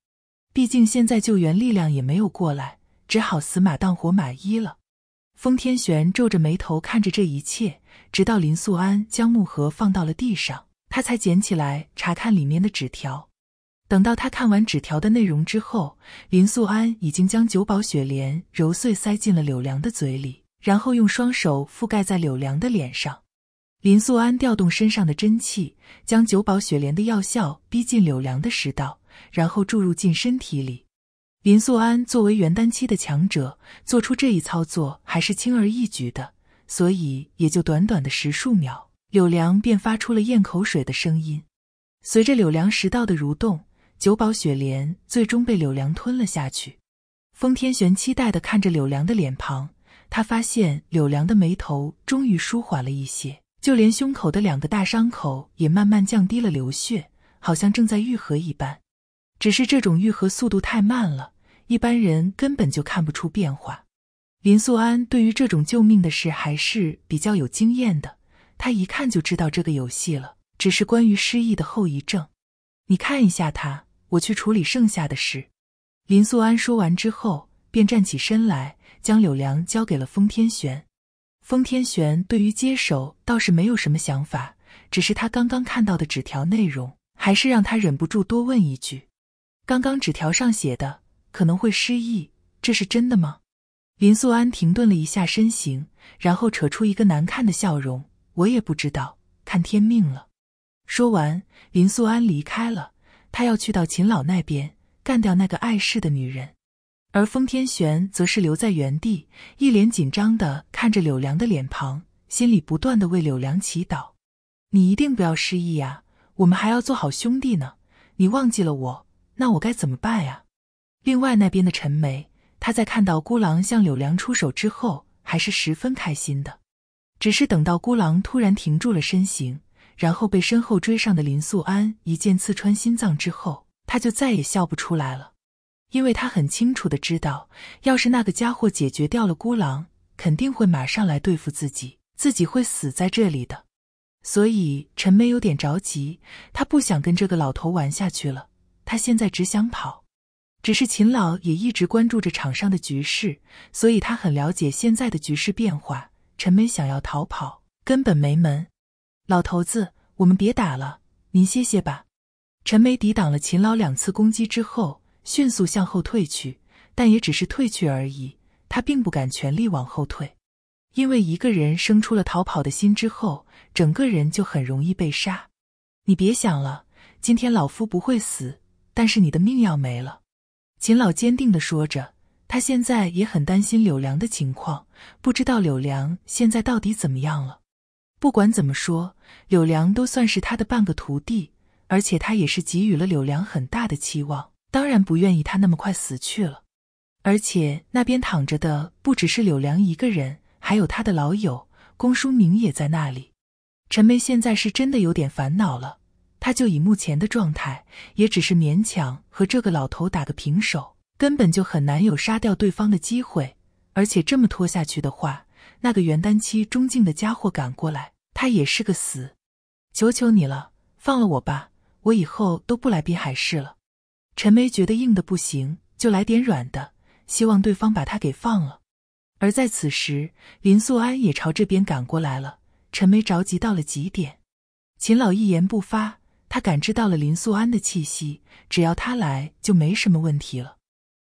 毕竟现在救援力量也没有过来，只好死马当活马医了。封天玄皱着眉头看着这一切，直到林素安将木盒放到了地上，他才捡起来查看里面的纸条。等到他看完纸条的内容之后，林素安已经将九宝雪莲揉碎塞进了柳良的嘴里，然后用双手覆盖在柳良的脸上。林素安调动身上的真气，将九宝雪莲的药效逼进柳良的食道，然后注入进身体里。林素安作为元丹期的强者，做出这一操作还是轻而易举的，所以也就短短的十数秒，柳良便发出了咽口水的声音。随着柳良食道的蠕动。九宝雪莲最终被柳良吞了下去。风天玄期待的看着柳良的脸庞，他发现柳良的眉头终于舒缓了一些，就连胸口的两个大伤口也慢慢降低了流血，好像正在愈合一般。只是这种愈合速度太慢了，一般人根本就看不出变化。林素安对于这种救命的事还是比较有经验的，他一看就知道这个有戏了。只是关于失忆的后遗症，你看一下他。我去处理剩下的事。林素安说完之后，便站起身来，将柳良交给了封天玄。封天玄对于接手倒是没有什么想法，只是他刚刚看到的纸条内容，还是让他忍不住多问一句：“刚刚纸条上写的可能会失忆，这是真的吗？”林素安停顿了一下身形，然后扯出一个难看的笑容：“我也不知道，看天命了。”说完，林素安离开了。他要去到秦老那边干掉那个碍事的女人，而封天玄则是留在原地，一脸紧张的看着柳良的脸庞，心里不断的为柳良祈祷：“你一定不要失忆呀，我们还要做好兄弟呢。你忘记了我，那我该怎么办呀？”另外那边的陈梅，她在看到孤狼向柳良出手之后，还是十分开心的，只是等到孤狼突然停住了身形。然后被身后追上的林素安一剑刺穿心脏之后，他就再也笑不出来了，因为他很清楚的知道，要是那个家伙解决掉了孤狼，肯定会马上来对付自己，自己会死在这里的。所以陈梅有点着急，她不想跟这个老头玩下去了，她现在只想跑。只是秦老也一直关注着场上的局势，所以他很了解现在的局势变化。陈梅想要逃跑，根本没门。老头子，我们别打了，您歇歇吧。陈梅抵挡了秦老两次攻击之后，迅速向后退去，但也只是退去而已。他并不敢全力往后退，因为一个人生出了逃跑的心之后，整个人就很容易被杀。你别想了，今天老夫不会死，但是你的命要没了。秦老坚定地说着，他现在也很担心柳良的情况，不知道柳良现在到底怎么样了。不管怎么说，柳良都算是他的半个徒弟，而且他也是给予了柳良很大的期望，当然不愿意他那么快死去了。而且那边躺着的不只是柳良一个人，还有他的老友公输明也在那里。陈梅现在是真的有点烦恼了，他就以目前的状态，也只是勉强和这个老头打个平手，根本就很难有杀掉对方的机会。而且这么拖下去的话，那个元丹期中境的家伙赶过来，他也是个死！求求你了，放了我吧，我以后都不来滨海市了。陈梅觉得硬的不行，就来点软的，希望对方把他给放了。而在此时，林素安也朝这边赶过来了。陈梅着急到了极点。秦老一言不发，他感知到了林素安的气息，只要他来，就没什么问题了。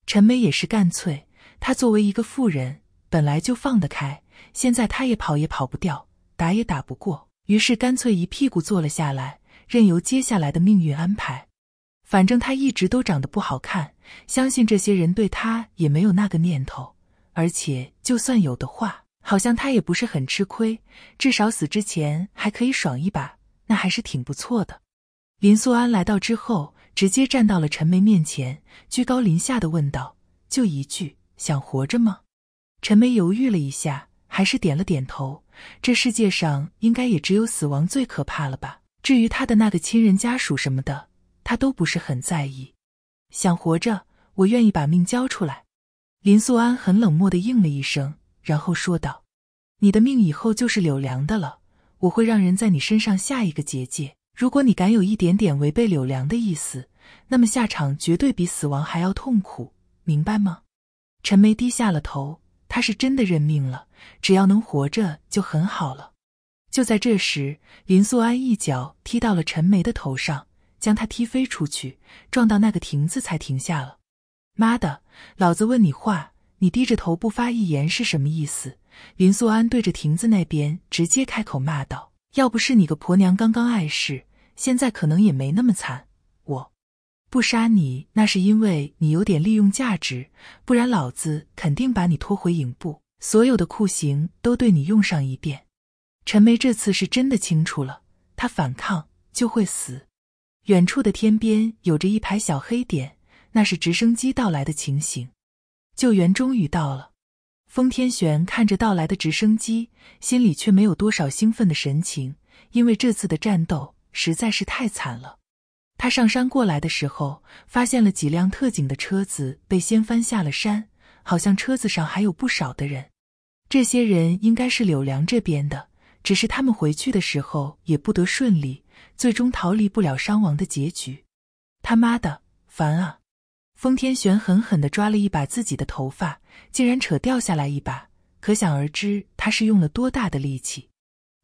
陈梅也是干脆，她作为一个妇人，本来就放得开。现在他也跑也跑不掉，打也打不过，于是干脆一屁股坐了下来，任由接下来的命运安排。反正他一直都长得不好看，相信这些人对他也没有那个念头。而且就算有的话，好像他也不是很吃亏，至少死之前还可以爽一把，那还是挺不错的。林素安来到之后，直接站到了陈梅面前，居高临下的问道：“就一句，想活着吗？”陈梅犹豫了一下。还是点了点头。这世界上应该也只有死亡最可怕了吧？至于他的那个亲人家属什么的，他都不是很在意。想活着，我愿意把命交出来。林素安很冷漠的应了一声，然后说道：“你的命以后就是柳良的了，我会让人在你身上下一个结界。如果你敢有一点点违背柳良的意思，那么下场绝对比死亡还要痛苦，明白吗？”陈梅低下了头，她是真的认命了。只要能活着就很好了。就在这时，林素安一脚踢到了陈梅的头上，将她踢飞出去，撞到那个亭子才停下了。妈的，老子问你话，你低着头不发一言是什么意思？林素安对着亭子那边直接开口骂道：“要不是你个婆娘刚刚碍事，现在可能也没那么惨。我不杀你，那是因为你有点利用价值，不然老子肯定把你拖回营部。”所有的酷刑都对你用上一遍。陈梅这次是真的清楚了，她反抗就会死。远处的天边有着一排小黑点，那是直升机到来的情形。救援终于到了。封天玄看着到来的直升机，心里却没有多少兴奋的神情，因为这次的战斗实在是太惨了。他上山过来的时候，发现了几辆特警的车子被掀翻下了山。好像车子上还有不少的人，这些人应该是柳良这边的，只是他们回去的时候也不得顺利，最终逃离不了伤亡的结局。他妈的，烦啊！风天玄狠狠的抓了一把自己的头发，竟然扯掉下来一把，可想而知他是用了多大的力气。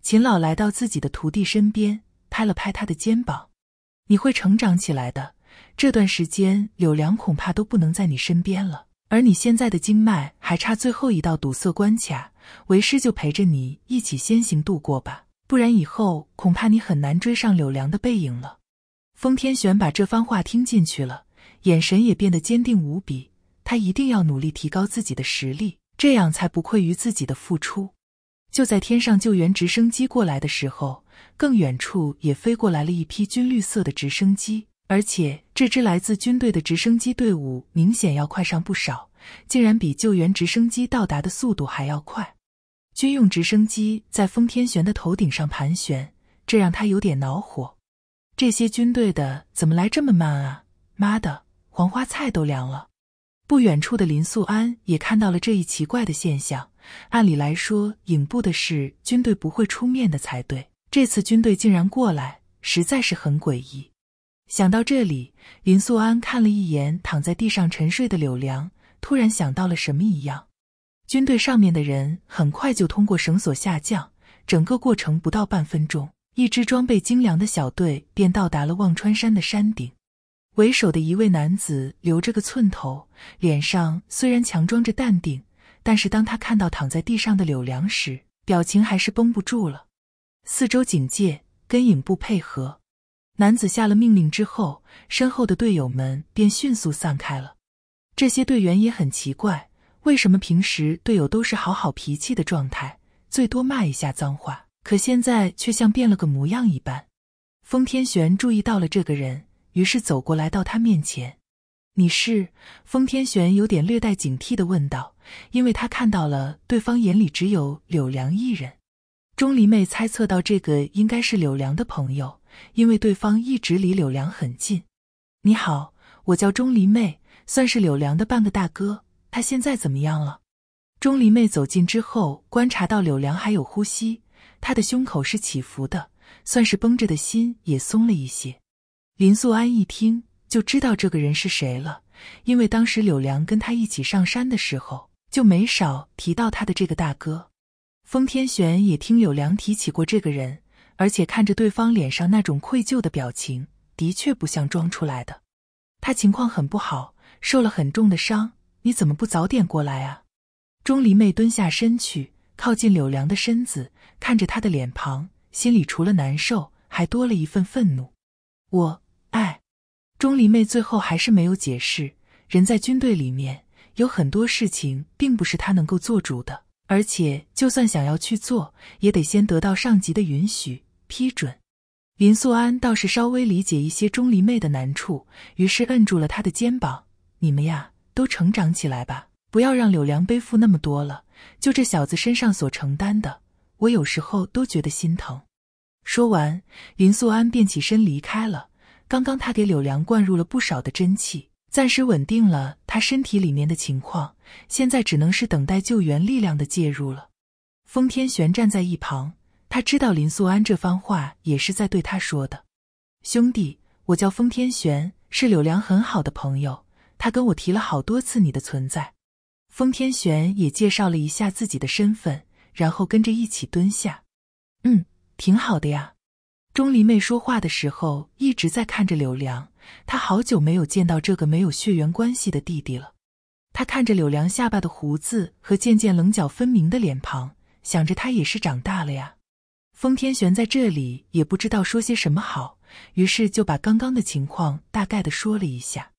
秦老来到自己的徒弟身边，拍了拍他的肩膀：“你会成长起来的，这段时间柳良恐怕都不能在你身边了。”而你现在的经脉还差最后一道堵塞关卡，为师就陪着你一起先行度过吧，不然以后恐怕你很难追上柳良的背影了。风天玄把这番话听进去了，眼神也变得坚定无比。他一定要努力提高自己的实力，这样才不愧于自己的付出。就在天上救援直升机过来的时候，更远处也飞过来了一批军绿色的直升机。而且这支来自军队的直升机队伍明显要快上不少，竟然比救援直升机到达的速度还要快。军用直升机在封天玄的头顶上盘旋，这让他有点恼火。这些军队的怎么来这么慢啊？妈的，黄花菜都凉了！不远处的林素安也看到了这一奇怪的现象。按理来说，影部的事军队不会出面的才对，这次军队竟然过来，实在是很诡异。想到这里，林素安看了一眼躺在地上沉睡的柳良，突然想到了什么一样。军队上面的人很快就通过绳索下降，整个过程不到半分钟，一支装备精良的小队便到达了忘川山的山顶。为首的一位男子留着个寸头，脸上虽然强装着淡定，但是当他看到躺在地上的柳良时，表情还是绷不住了。四周警戒，跟影部配合。男子下了命令之后，身后的队友们便迅速散开了。这些队员也很奇怪，为什么平时队友都是好好脾气的状态，最多骂一下脏话，可现在却像变了个模样一般。风天玄注意到了这个人，于是走过来到他面前：“你是？”风天玄有点略带警惕的问道，因为他看到了对方眼里只有柳良一人。钟离妹猜测到，这个应该是柳良的朋友。因为对方一直离柳良很近。你好，我叫钟离妹，算是柳良的半个大哥。他现在怎么样了？钟离妹走近之后，观察到柳良还有呼吸，他的胸口是起伏的，算是绷着的心也松了一些。林素安一听就知道这个人是谁了，因为当时柳良跟他一起上山的时候，就没少提到他的这个大哥。封天玄也听柳良提起过这个人。而且看着对方脸上那种愧疚的表情，的确不像装出来的。他情况很不好，受了很重的伤。你怎么不早点过来啊？钟离妹蹲下身去，靠近柳良的身子，看着他的脸庞，心里除了难受，还多了一份愤怒。我……哎，钟离妹最后还是没有解释。人在军队里面，有很多事情并不是他能够做主的，而且就算想要去做，也得先得到上级的允许。批准，林素安倒是稍微理解一些钟离妹的难处，于是摁住了她的肩膀：“你们呀，都成长起来吧，不要让柳良背负那么多了。就这小子身上所承担的，我有时候都觉得心疼。”说完，林素安便起身离开了。刚刚他给柳良灌入了不少的真气，暂时稳定了他身体里面的情况，现在只能是等待救援力量的介入了。风天玄站在一旁。他知道林素安这番话也是在对他说的，兄弟，我叫封天玄，是柳良很好的朋友。他跟我提了好多次你的存在。封天玄也介绍了一下自己的身份，然后跟着一起蹲下。嗯，挺好的呀。钟离妹说话的时候一直在看着柳良，她好久没有见到这个没有血缘关系的弟弟了。她看着柳良下巴的胡子和渐渐棱角分明的脸庞，想着他也是长大了呀。封天玄在这里也不知道说些什么好，于是就把刚刚的情况大概的说了一下。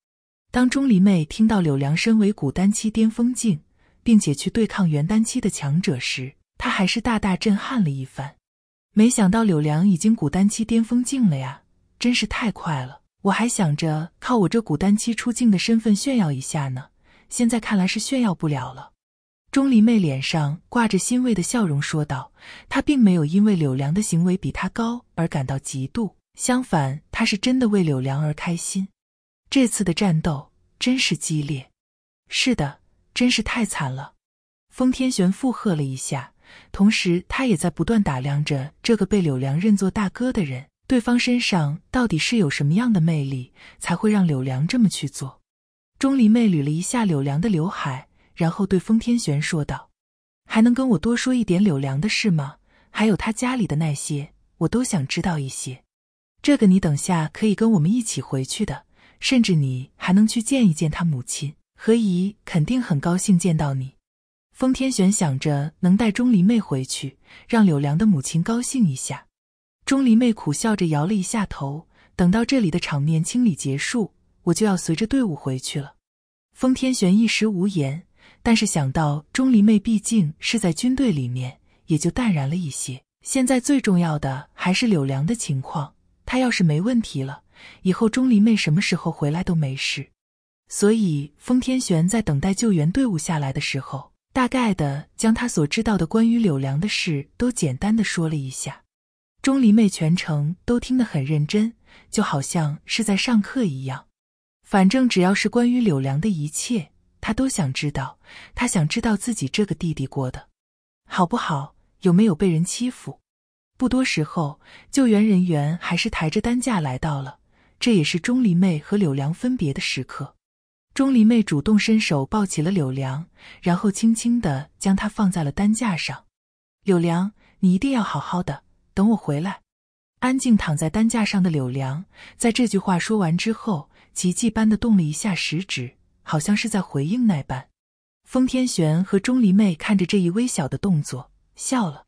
当钟离妹听到柳良身为古丹期巅峰境，并且去对抗元丹期的强者时，她还是大大震撼了一番。没想到柳良已经古丹期巅峰境了呀，真是太快了！我还想着靠我这古丹期出镜的身份炫耀一下呢，现在看来是炫耀不了了。钟离昧脸上挂着欣慰的笑容说道：“他并没有因为柳良的行为比他高而感到嫉妒，相反，他是真的为柳良而开心。这次的战斗真是激烈，是的，真是太惨了。”风天玄附和了一下，同时他也在不断打量着这个被柳良认作大哥的人，对方身上到底是有什么样的魅力，才会让柳良这么去做？钟离昧捋了一下柳良的刘海。然后对风天玄说道：“还能跟我多说一点柳良的事吗？还有他家里的那些，我都想知道一些。这个你等下可以跟我们一起回去的，甚至你还能去见一见他母亲何姨，肯定很高兴见到你。”风天玄想着能带钟离妹回去，让柳良的母亲高兴一下。钟离妹苦笑着摇了一下头，等到这里的场面清理结束，我就要随着队伍回去了。风天玄一时无言。但是想到钟离妹毕竟是在军队里面，也就淡然了一些。现在最重要的还是柳良的情况，他要是没问题了，以后钟离妹什么时候回来都没事。所以，封天玄在等待救援队伍下来的时候，大概的将他所知道的关于柳良的事都简单的说了一下。钟离妹全程都听得很认真，就好像是在上课一样。反正只要是关于柳良的一切。他都想知道，他想知道自己这个弟弟过的好不好，有没有被人欺负。不多时候，救援人员还是抬着担架来到了，这也是钟离妹和柳良分别的时刻。钟离妹主动伸手抱起了柳良，然后轻轻的将他放在了担架上。柳良，你一定要好好的，等我回来。安静躺在担架上的柳良，在这句话说完之后，奇迹般的动了一下食指。好像是在回应那般，风天玄和钟离昧看着这一微小的动作笑了。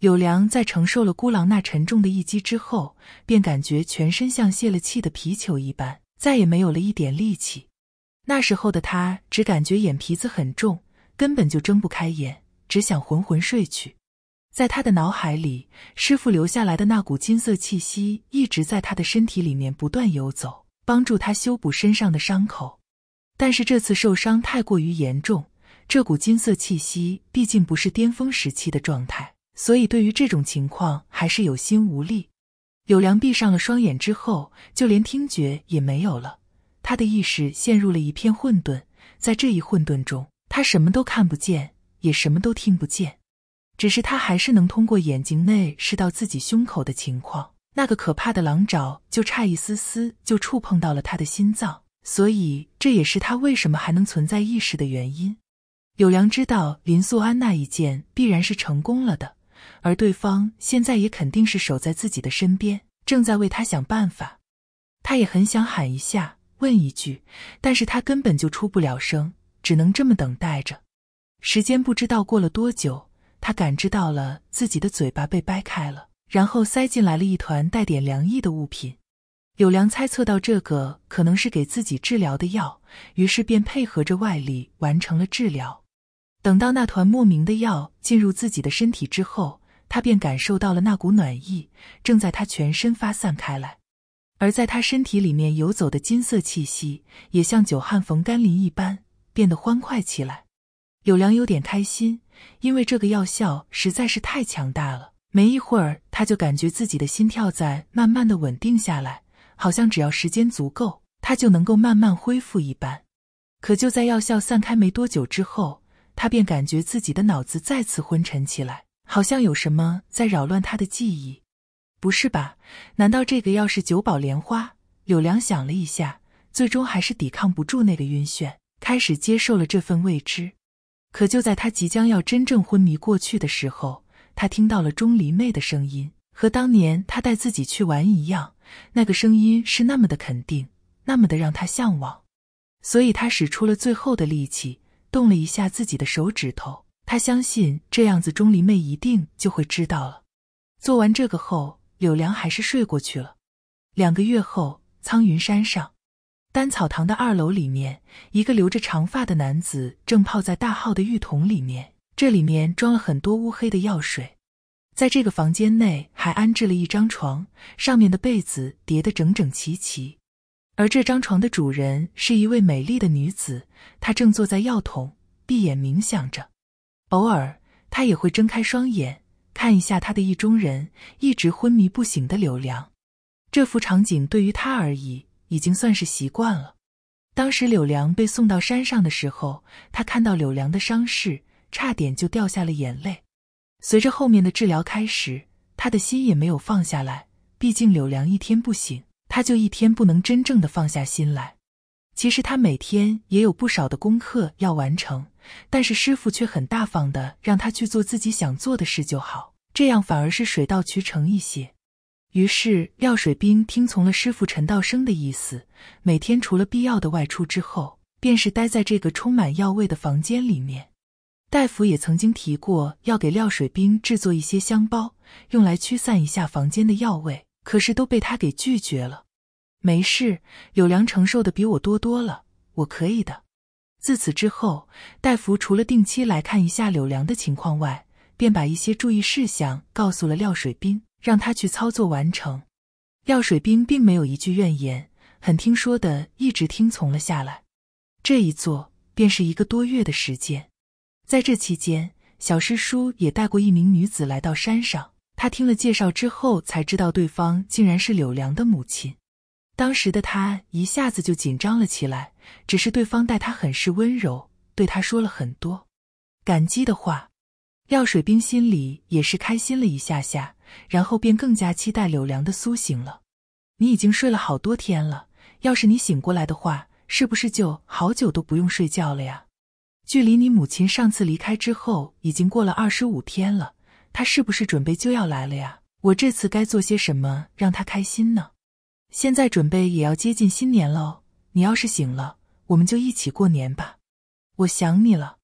柳良在承受了孤狼那沉重的一击之后，便感觉全身像泄了气的皮球一般，再也没有了一点力气。那时候的他只感觉眼皮子很重，根本就睁不开眼，只想昏昏睡去。在他的脑海里，师傅留下来的那股金色气息一直在他的身体里面不断游走，帮助他修补身上的伤口。但是这次受伤太过于严重，这股金色气息毕竟不是巅峰时期的状态，所以对于这种情况还是有心无力。柳良闭上了双眼之后，就连听觉也没有了，他的意识陷入了一片混沌，在这一混沌中，他什么都看不见，也什么都听不见，只是他还是能通过眼睛内视到自己胸口的情况，那个可怕的狼爪就差一丝丝就触碰到了他的心脏。所以，这也是他为什么还能存在意识的原因。有良知道林素安那一剑必然是成功了的，而对方现在也肯定是守在自己的身边，正在为他想办法。他也很想喊一下，问一句，但是他根本就出不了声，只能这么等待着。时间不知道过了多久，他感知到了自己的嘴巴被掰开了，然后塞进来了一团带点凉意的物品。柳良猜测到这个可能是给自己治疗的药，于是便配合着外力完成了治疗。等到那团莫名的药进入自己的身体之后，他便感受到了那股暖意正在他全身发散开来，而在他身体里面游走的金色气息也像久旱逢甘霖一般变得欢快起来。柳良有点开心，因为这个药效实在是太强大了。没一会儿，他就感觉自己的心跳在慢慢的稳定下来。好像只要时间足够，他就能够慢慢恢复一般。可就在药效散开没多久之后，他便感觉自己的脑子再次昏沉起来，好像有什么在扰乱他的记忆。不是吧？难道这个药是九宝莲花？柳良想了一下，最终还是抵抗不住那个晕眩，开始接受了这份未知。可就在他即将要真正昏迷过去的时候，他听到了钟离昧的声音，和当年他带自己去玩一样。那个声音是那么的肯定，那么的让他向往，所以他使出了最后的力气，动了一下自己的手指头。他相信这样子，钟离妹一定就会知道了。做完这个后，柳良还是睡过去了。两个月后，苍云山上，丹草堂的二楼里面，一个留着长发的男子正泡在大号的浴桶里面，这里面装了很多乌黑的药水。在这个房间内还安置了一张床，上面的被子叠得整整齐齐，而这张床的主人是一位美丽的女子，她正坐在药桶，闭眼冥想着，偶尔她也会睁开双眼看一下她的意中人一直昏迷不醒的柳良。这幅场景对于她而已，已经算是习惯了。当时柳良被送到山上的时候，她看到柳良的伤势，差点就掉下了眼泪。随着后面的治疗开始，他的心也没有放下来。毕竟柳良一天不醒，他就一天不能真正的放下心来。其实他每天也有不少的功课要完成，但是师傅却很大方的让他去做自己想做的事就好，这样反而是水到渠成一些。于是廖水兵听从了师傅陈道生的意思，每天除了必要的外出之后，便是待在这个充满药味的房间里面。大夫也曾经提过要给廖水兵制作一些香包，用来驱散一下房间的药味，可是都被他给拒绝了。没事，柳良承受的比我多多了，我可以的。自此之后，大夫除了定期来看一下柳良的情况外，便把一些注意事项告诉了廖水兵，让他去操作完成。廖水兵并没有一句怨言，很听说的一直听从了下来。这一做便是一个多月的时间。在这期间，小师叔也带过一名女子来到山上。他听了介绍之后，才知道对方竟然是柳良的母亲。当时的他一下子就紧张了起来。只是对方待他很是温柔，对他说了很多感激的话。廖水兵心里也是开心了一下下，然后便更加期待柳良的苏醒了。你已经睡了好多天了，要是你醒过来的话，是不是就好久都不用睡觉了呀？距离你母亲上次离开之后，已经过了二十五天了。她是不是准备就要来了呀？我这次该做些什么让她开心呢？现在准备也要接近新年了你要是醒了，我们就一起过年吧。我想你了。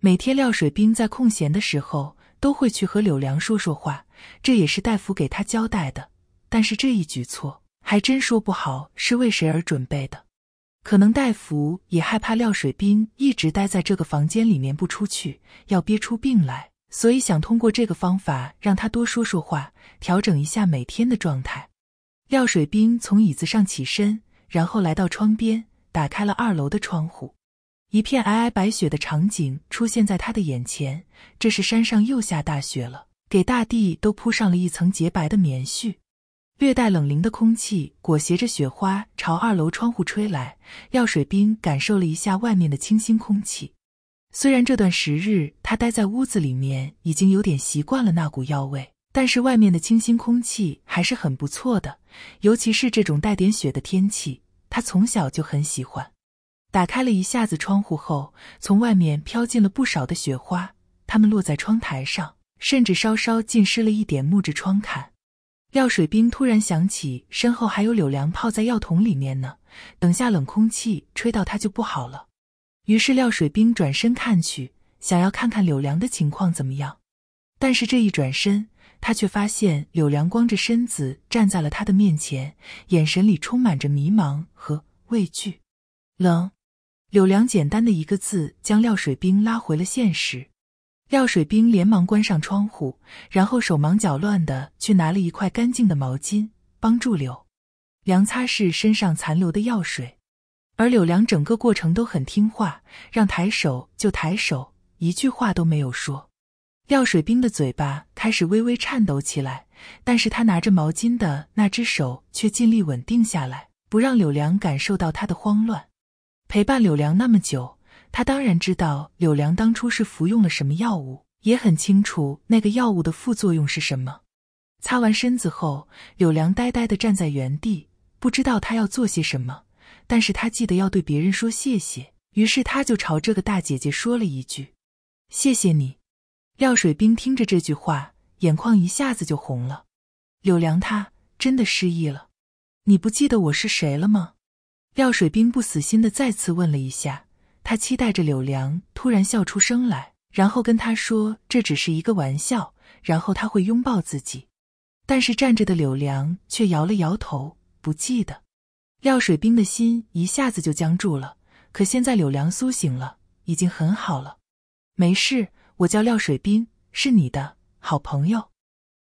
每天廖水兵在空闲的时候都会去和柳良说说话，这也是大夫给他交代的。但是这一举措还真说不好是为谁而准备的。可能大夫也害怕廖水兵一直待在这个房间里面不出去，要憋出病来，所以想通过这个方法让他多说说话，调整一下每天的状态。廖水兵从椅子上起身，然后来到窗边，打开了二楼的窗户，一片皑皑白雪的场景出现在他的眼前。这是山上又下大雪了，给大地都铺上了一层洁白的棉絮。略带冷凌的空气裹挟着雪花朝二楼窗户吹来，药水冰感受了一下外面的清新空气。虽然这段时日他待在屋子里面已经有点习惯了那股药味，但是外面的清新空气还是很不错的。尤其是这种带点雪的天气，他从小就很喜欢。打开了一下子窗户后，从外面飘进了不少的雪花，它们落在窗台上，甚至稍稍浸湿了一点木质窗槛。廖水兵突然想起，身后还有柳良泡在药桶里面呢，等下冷空气吹到他就不好了。于是廖水兵转身看去，想要看看柳良的情况怎么样。但是这一转身，他却发现柳良光着身子站在了他的面前，眼神里充满着迷茫和畏惧。冷，柳良简单的一个字，将廖水兵拉回了现实。廖水兵连忙关上窗户，然后手忙脚乱的去拿了一块干净的毛巾，帮助柳良擦拭身上残留的药水。而柳良整个过程都很听话，让抬手就抬手，一句话都没有说。廖水兵的嘴巴开始微微颤抖起来，但是他拿着毛巾的那只手却尽力稳定下来，不让柳良感受到他的慌乱。陪伴柳良那么久。他当然知道柳良当初是服用了什么药物，也很清楚那个药物的副作用是什么。擦完身子后，柳良呆呆地站在原地，不知道他要做些什么。但是他记得要对别人说谢谢，于是他就朝这个大姐姐说了一句：“谢谢你。”廖水兵听着这句话，眼眶一下子就红了。柳良，他真的失忆了，你不记得我是谁了吗？廖水兵不死心的再次问了一下。他期待着柳良突然笑出声来，然后跟他说这只是一个玩笑，然后他会拥抱自己。但是站着的柳良却摇了摇头，不记得。廖水兵的心一下子就僵住了。可现在柳良苏醒了，已经很好了，没事。我叫廖水兵，是你的好朋友。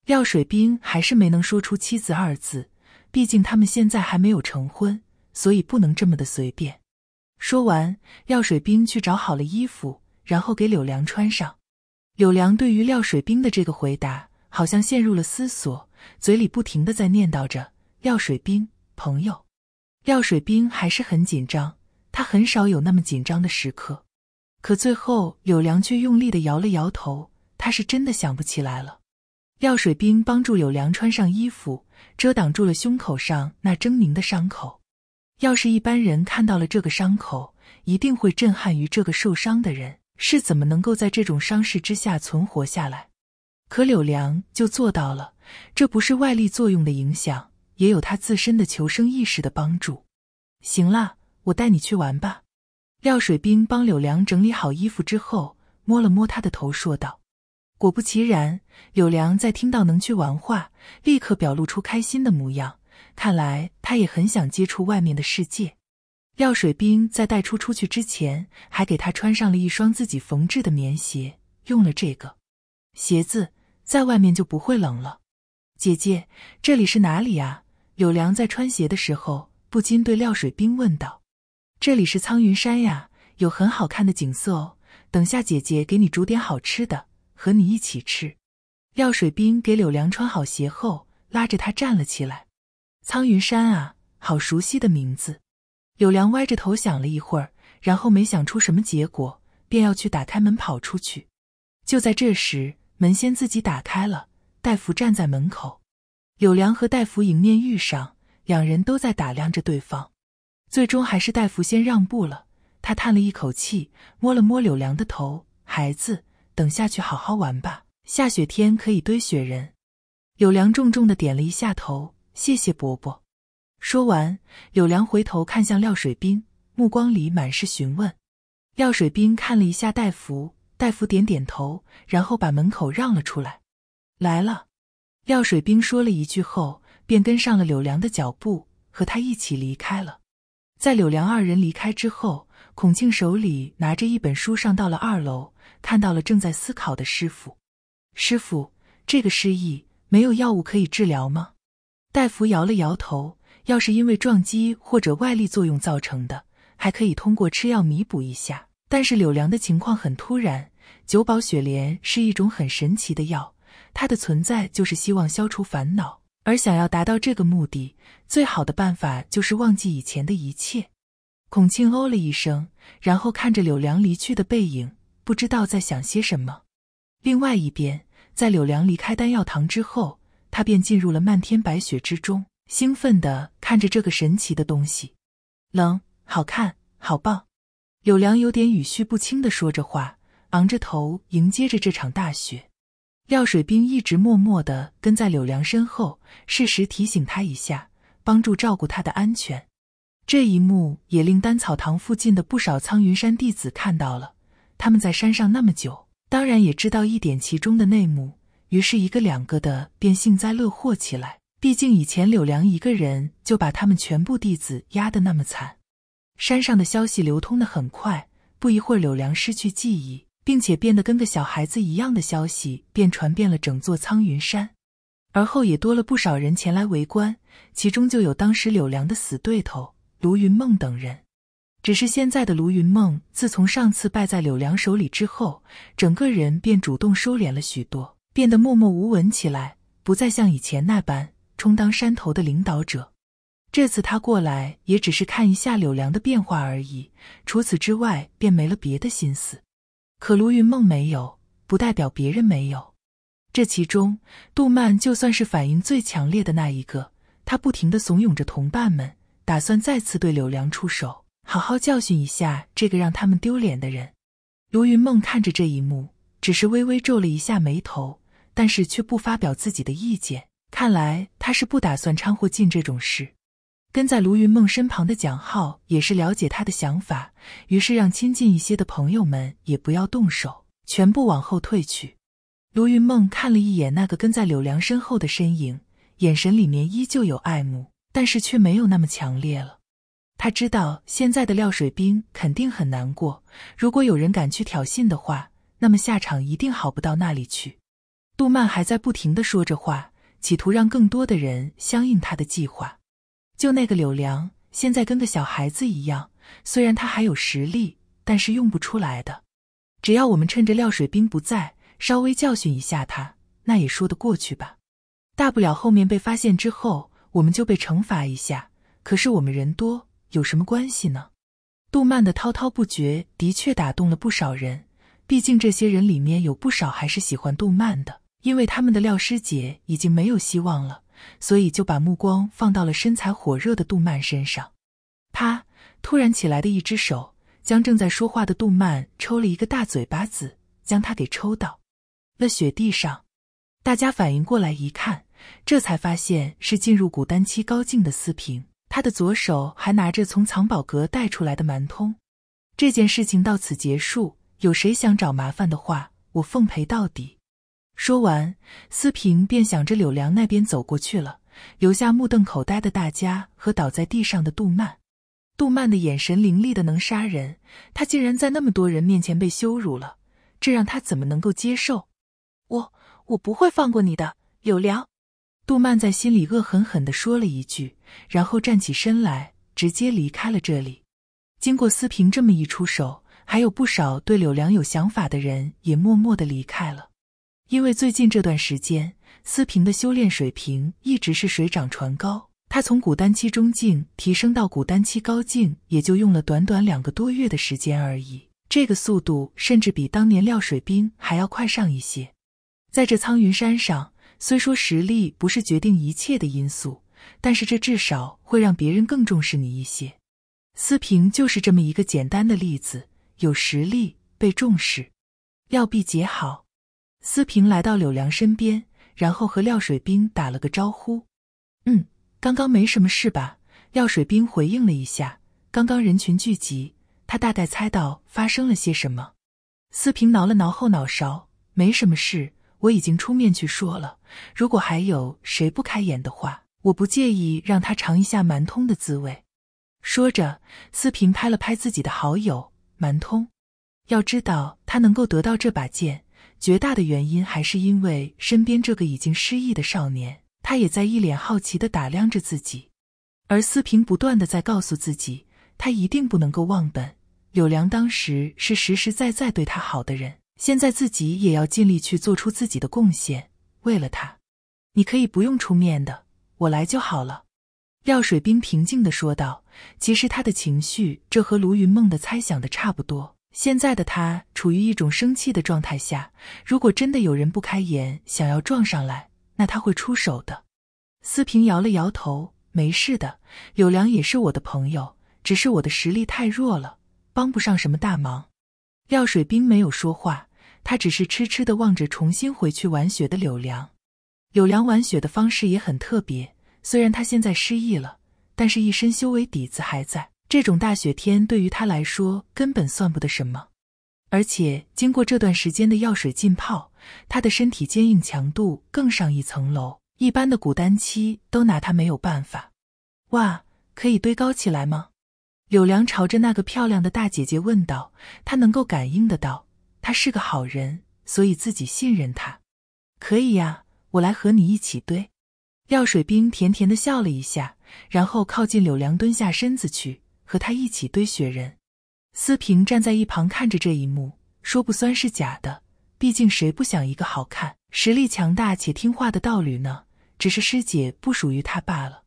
廖水兵还是没能说出“妻子”二字，毕竟他们现在还没有成婚，所以不能这么的随便。说完，廖水兵去找好了衣服，然后给柳良穿上。柳良对于廖水兵的这个回答，好像陷入了思索，嘴里不停的在念叨着：“廖水兵，朋友。”廖水兵还是很紧张，他很少有那么紧张的时刻。可最后，柳良却用力的摇了摇头，他是真的想不起来了。廖水兵帮助柳良穿上衣服，遮挡住了胸口上那狰狞的伤口。要是一般人看到了这个伤口，一定会震撼于这个受伤的人是怎么能够在这种伤势之下存活下来。可柳良就做到了，这不是外力作用的影响，也有他自身的求生意识的帮助。行了，我带你去玩吧。廖水兵帮柳良整理好衣服之后，摸了摸他的头，说道：“果不其然，柳良在听到能去玩话，立刻表露出开心的模样。”看来他也很想接触外面的世界。廖水兵在带出出去之前，还给他穿上了一双自己缝制的棉鞋。用了这个鞋子，在外面就不会冷了。姐姐，这里是哪里呀？柳良在穿鞋的时候，不禁对廖水兵问道：“这里是苍云山呀，有很好看的景色哦。等下姐姐给你煮点好吃的，和你一起吃。”廖水兵给柳良穿好鞋后，拉着他站了起来。苍云山啊，好熟悉的名字！柳良歪着头想了一会儿，然后没想出什么结果，便要去打开门跑出去。就在这时，门先自己打开了。戴福站在门口，柳良和戴福迎面遇上，两人都在打量着对方。最终还是戴福先让步了，他叹了一口气，摸了摸柳良的头：“孩子，等下去好好玩吧，下雪天可以堆雪人。”柳良重重的点了一下头。谢谢伯伯。说完，柳良回头看向廖水兵，目光里满是询问。廖水兵看了一下大夫，大夫点点头，然后把门口让了出来。来了，廖水兵说了一句后，便跟上了柳良的脚步，和他一起离开了。在柳良二人离开之后，孔庆手里拿着一本书上到了二楼，看到了正在思考的师傅。师傅，这个失忆没有药物可以治疗吗？戴福摇了摇头，要是因为撞击或者外力作用造成的，还可以通过吃药弥补一下。但是柳良的情况很突然，九宝雪莲是一种很神奇的药，它的存在就是希望消除烦恼，而想要达到这个目的，最好的办法就是忘记以前的一切。孔庆哦了一声，然后看着柳良离去的背影，不知道在想些什么。另外一边，在柳良离开丹药堂之后。他便进入了漫天白雪之中，兴奋的看着这个神奇的东西，冷，好看，好棒。柳良有点语序不清的说着话，昂着头迎接着这场大雪。廖水兵一直默默的跟在柳良身后，适时提醒他一下，帮助照顾他的安全。这一幕也令丹草堂附近的不少苍云山弟子看到了，他们在山上那么久，当然也知道一点其中的内幕。于是，一个两个的便幸灾乐祸起来。毕竟以前柳良一个人就把他们全部弟子压得那么惨。山上的消息流通的很快，不一会儿，柳良失去记忆，并且变得跟个小孩子一样的消息便传遍了整座苍云山。而后也多了不少人前来围观，其中就有当时柳良的死对头卢云梦等人。只是现在的卢云梦，自从上次败在柳良手里之后，整个人便主动收敛了许多。变得默默无闻起来，不再像以前那般充当山头的领导者。这次他过来也只是看一下柳良的变化而已，除此之外便没了别的心思。可卢云梦没有，不代表别人没有。这其中，杜曼就算是反应最强烈的那一个，他不停的怂恿着同伴们，打算再次对柳良出手，好好教训一下这个让他们丢脸的人。卢云梦看着这一幕，只是微微皱了一下眉头。但是却不发表自己的意见，看来他是不打算掺和进这种事。跟在卢云梦身旁的蒋浩也是了解他的想法，于是让亲近一些的朋友们也不要动手，全部往后退去。卢云梦看了一眼那个跟在柳良身后的身影，眼神里面依旧有爱慕，但是却没有那么强烈了。他知道现在的廖水兵肯定很难过，如果有人敢去挑衅的话，那么下场一定好不到那里去。杜曼还在不停地说着话，企图让更多的人相应他的计划。就那个柳良，现在跟个小孩子一样，虽然他还有实力，但是用不出来的。只要我们趁着廖水兵不在，稍微教训一下他，那也说得过去吧。大不了后面被发现之后，我们就被惩罚一下。可是我们人多，有什么关系呢？杜曼的滔滔不绝的确打动了不少人，毕竟这些人里面有不少还是喜欢杜曼的。因为他们的廖师姐已经没有希望了，所以就把目光放到了身材火热的杜曼身上。啪！突然起来的一只手将正在说话的杜曼抽了一个大嘴巴子，将他给抽到了雪地上。大家反应过来一看，这才发现是进入古丹期高境的四平，他的左手还拿着从藏宝阁带出来的蛮通。这件事情到此结束，有谁想找麻烦的话，我奉陪到底。说完，思平便向着柳良那边走过去了，留下目瞪口呆的大家和倒在地上的杜曼。杜曼的眼神凌厉的能杀人，他竟然在那么多人面前被羞辱了，这让他怎么能够接受？我，我不会放过你的，柳良！杜曼在心里恶狠狠的说了一句，然后站起身来，直接离开了这里。经过思平这么一出手，还有不少对柳良有想法的人也默默的离开了。因为最近这段时间，思平的修炼水平一直是水涨船高。他从古丹期中境提升到古丹期高境，也就用了短短两个多月的时间而已。这个速度甚至比当年廖水兵还要快上一些。在这苍云山上，虽说实力不是决定一切的因素，但是这至少会让别人更重视你一些。思平就是这么一个简单的例子：有实力被重视，廖必结好。思平来到柳良身边，然后和廖水兵打了个招呼。“嗯，刚刚没什么事吧？”廖水兵回应了一下。刚刚人群聚集，他大概猜到发生了些什么。思平挠了挠后脑勺，“没什么事，我已经出面去说了。如果还有谁不开眼的话，我不介意让他尝一下蛮通的滋味。”说着，思平拍了拍自己的好友蛮通。要知道，他能够得到这把剑。绝大的原因还是因为身边这个已经失忆的少年，他也在一脸好奇地打量着自己，而思平不断地在告诉自己，他一定不能够忘本。柳良当时是实实在在对他好的人，现在自己也要尽力去做出自己的贡献。为了他，你可以不用出面的，我来就好了。”廖水冰平静地说道。其实他的情绪，这和卢云梦的猜想的差不多。现在的他处于一种生气的状态下，如果真的有人不开眼想要撞上来，那他会出手的。思平摇了摇头：“没事的，柳良也是我的朋友，只是我的实力太弱了，帮不上什么大忙。”廖水兵没有说话，他只是痴痴的望着重新回去玩雪的柳良。柳良玩雪的方式也很特别，虽然他现在失忆了，但是一身修为底子还在。这种大雪天对于他来说根本算不得什么，而且经过这段时间的药水浸泡，他的身体坚硬强度更上一层楼，一般的古丹期都拿他没有办法。哇，可以堆高起来吗？柳良朝着那个漂亮的大姐姐问道。他能够感应得到，他是个好人，所以自己信任他。可以呀，我来和你一起堆。廖水兵甜甜的笑了一下，然后靠近柳良，蹲下身子去。和他一起堆雪人，思平站在一旁看着这一幕，说不酸是假的。毕竟谁不想一个好看、实力强大且听话的道侣呢？只是师姐不属于他罢了。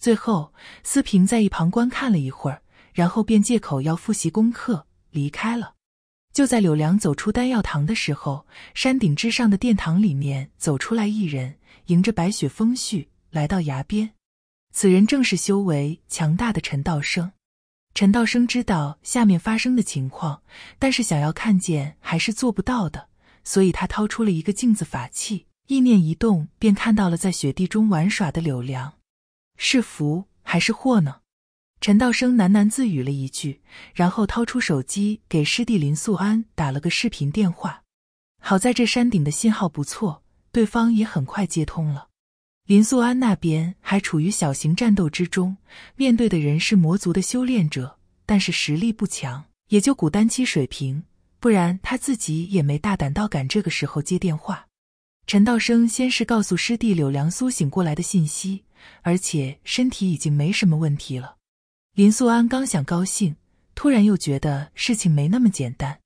最后，思平在一旁观看了一会儿，然后便借口要复习功课离开了。就在柳良走出丹药堂的时候，山顶之上的殿堂里面走出来一人，迎着白雪风絮来到崖边。此人正是修为强大的陈道生。陈道生知道下面发生的情况，但是想要看见还是做不到的，所以他掏出了一个镜子法器，意念一动，便看到了在雪地中玩耍的柳良，是福还是祸呢？陈道生喃喃自语了一句，然后掏出手机给师弟林素安打了个视频电话。好在这山顶的信号不错，对方也很快接通了。林素安那边还处于小型战斗之中，面对的人是魔族的修炼者，但是实力不强，也就古丹期水平，不然他自己也没大胆到敢这个时候接电话。陈道生先是告诉师弟柳良苏醒过来的信息，而且身体已经没什么问题了。林素安刚想高兴，突然又觉得事情没那么简单。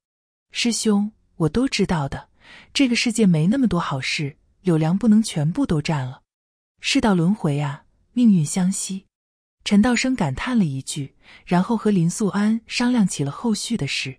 师兄，我都知道的，这个世界没那么多好事，柳良不能全部都占了。世道轮回啊，命运相惜。陈道生感叹了一句，然后和林素安商量起了后续的事。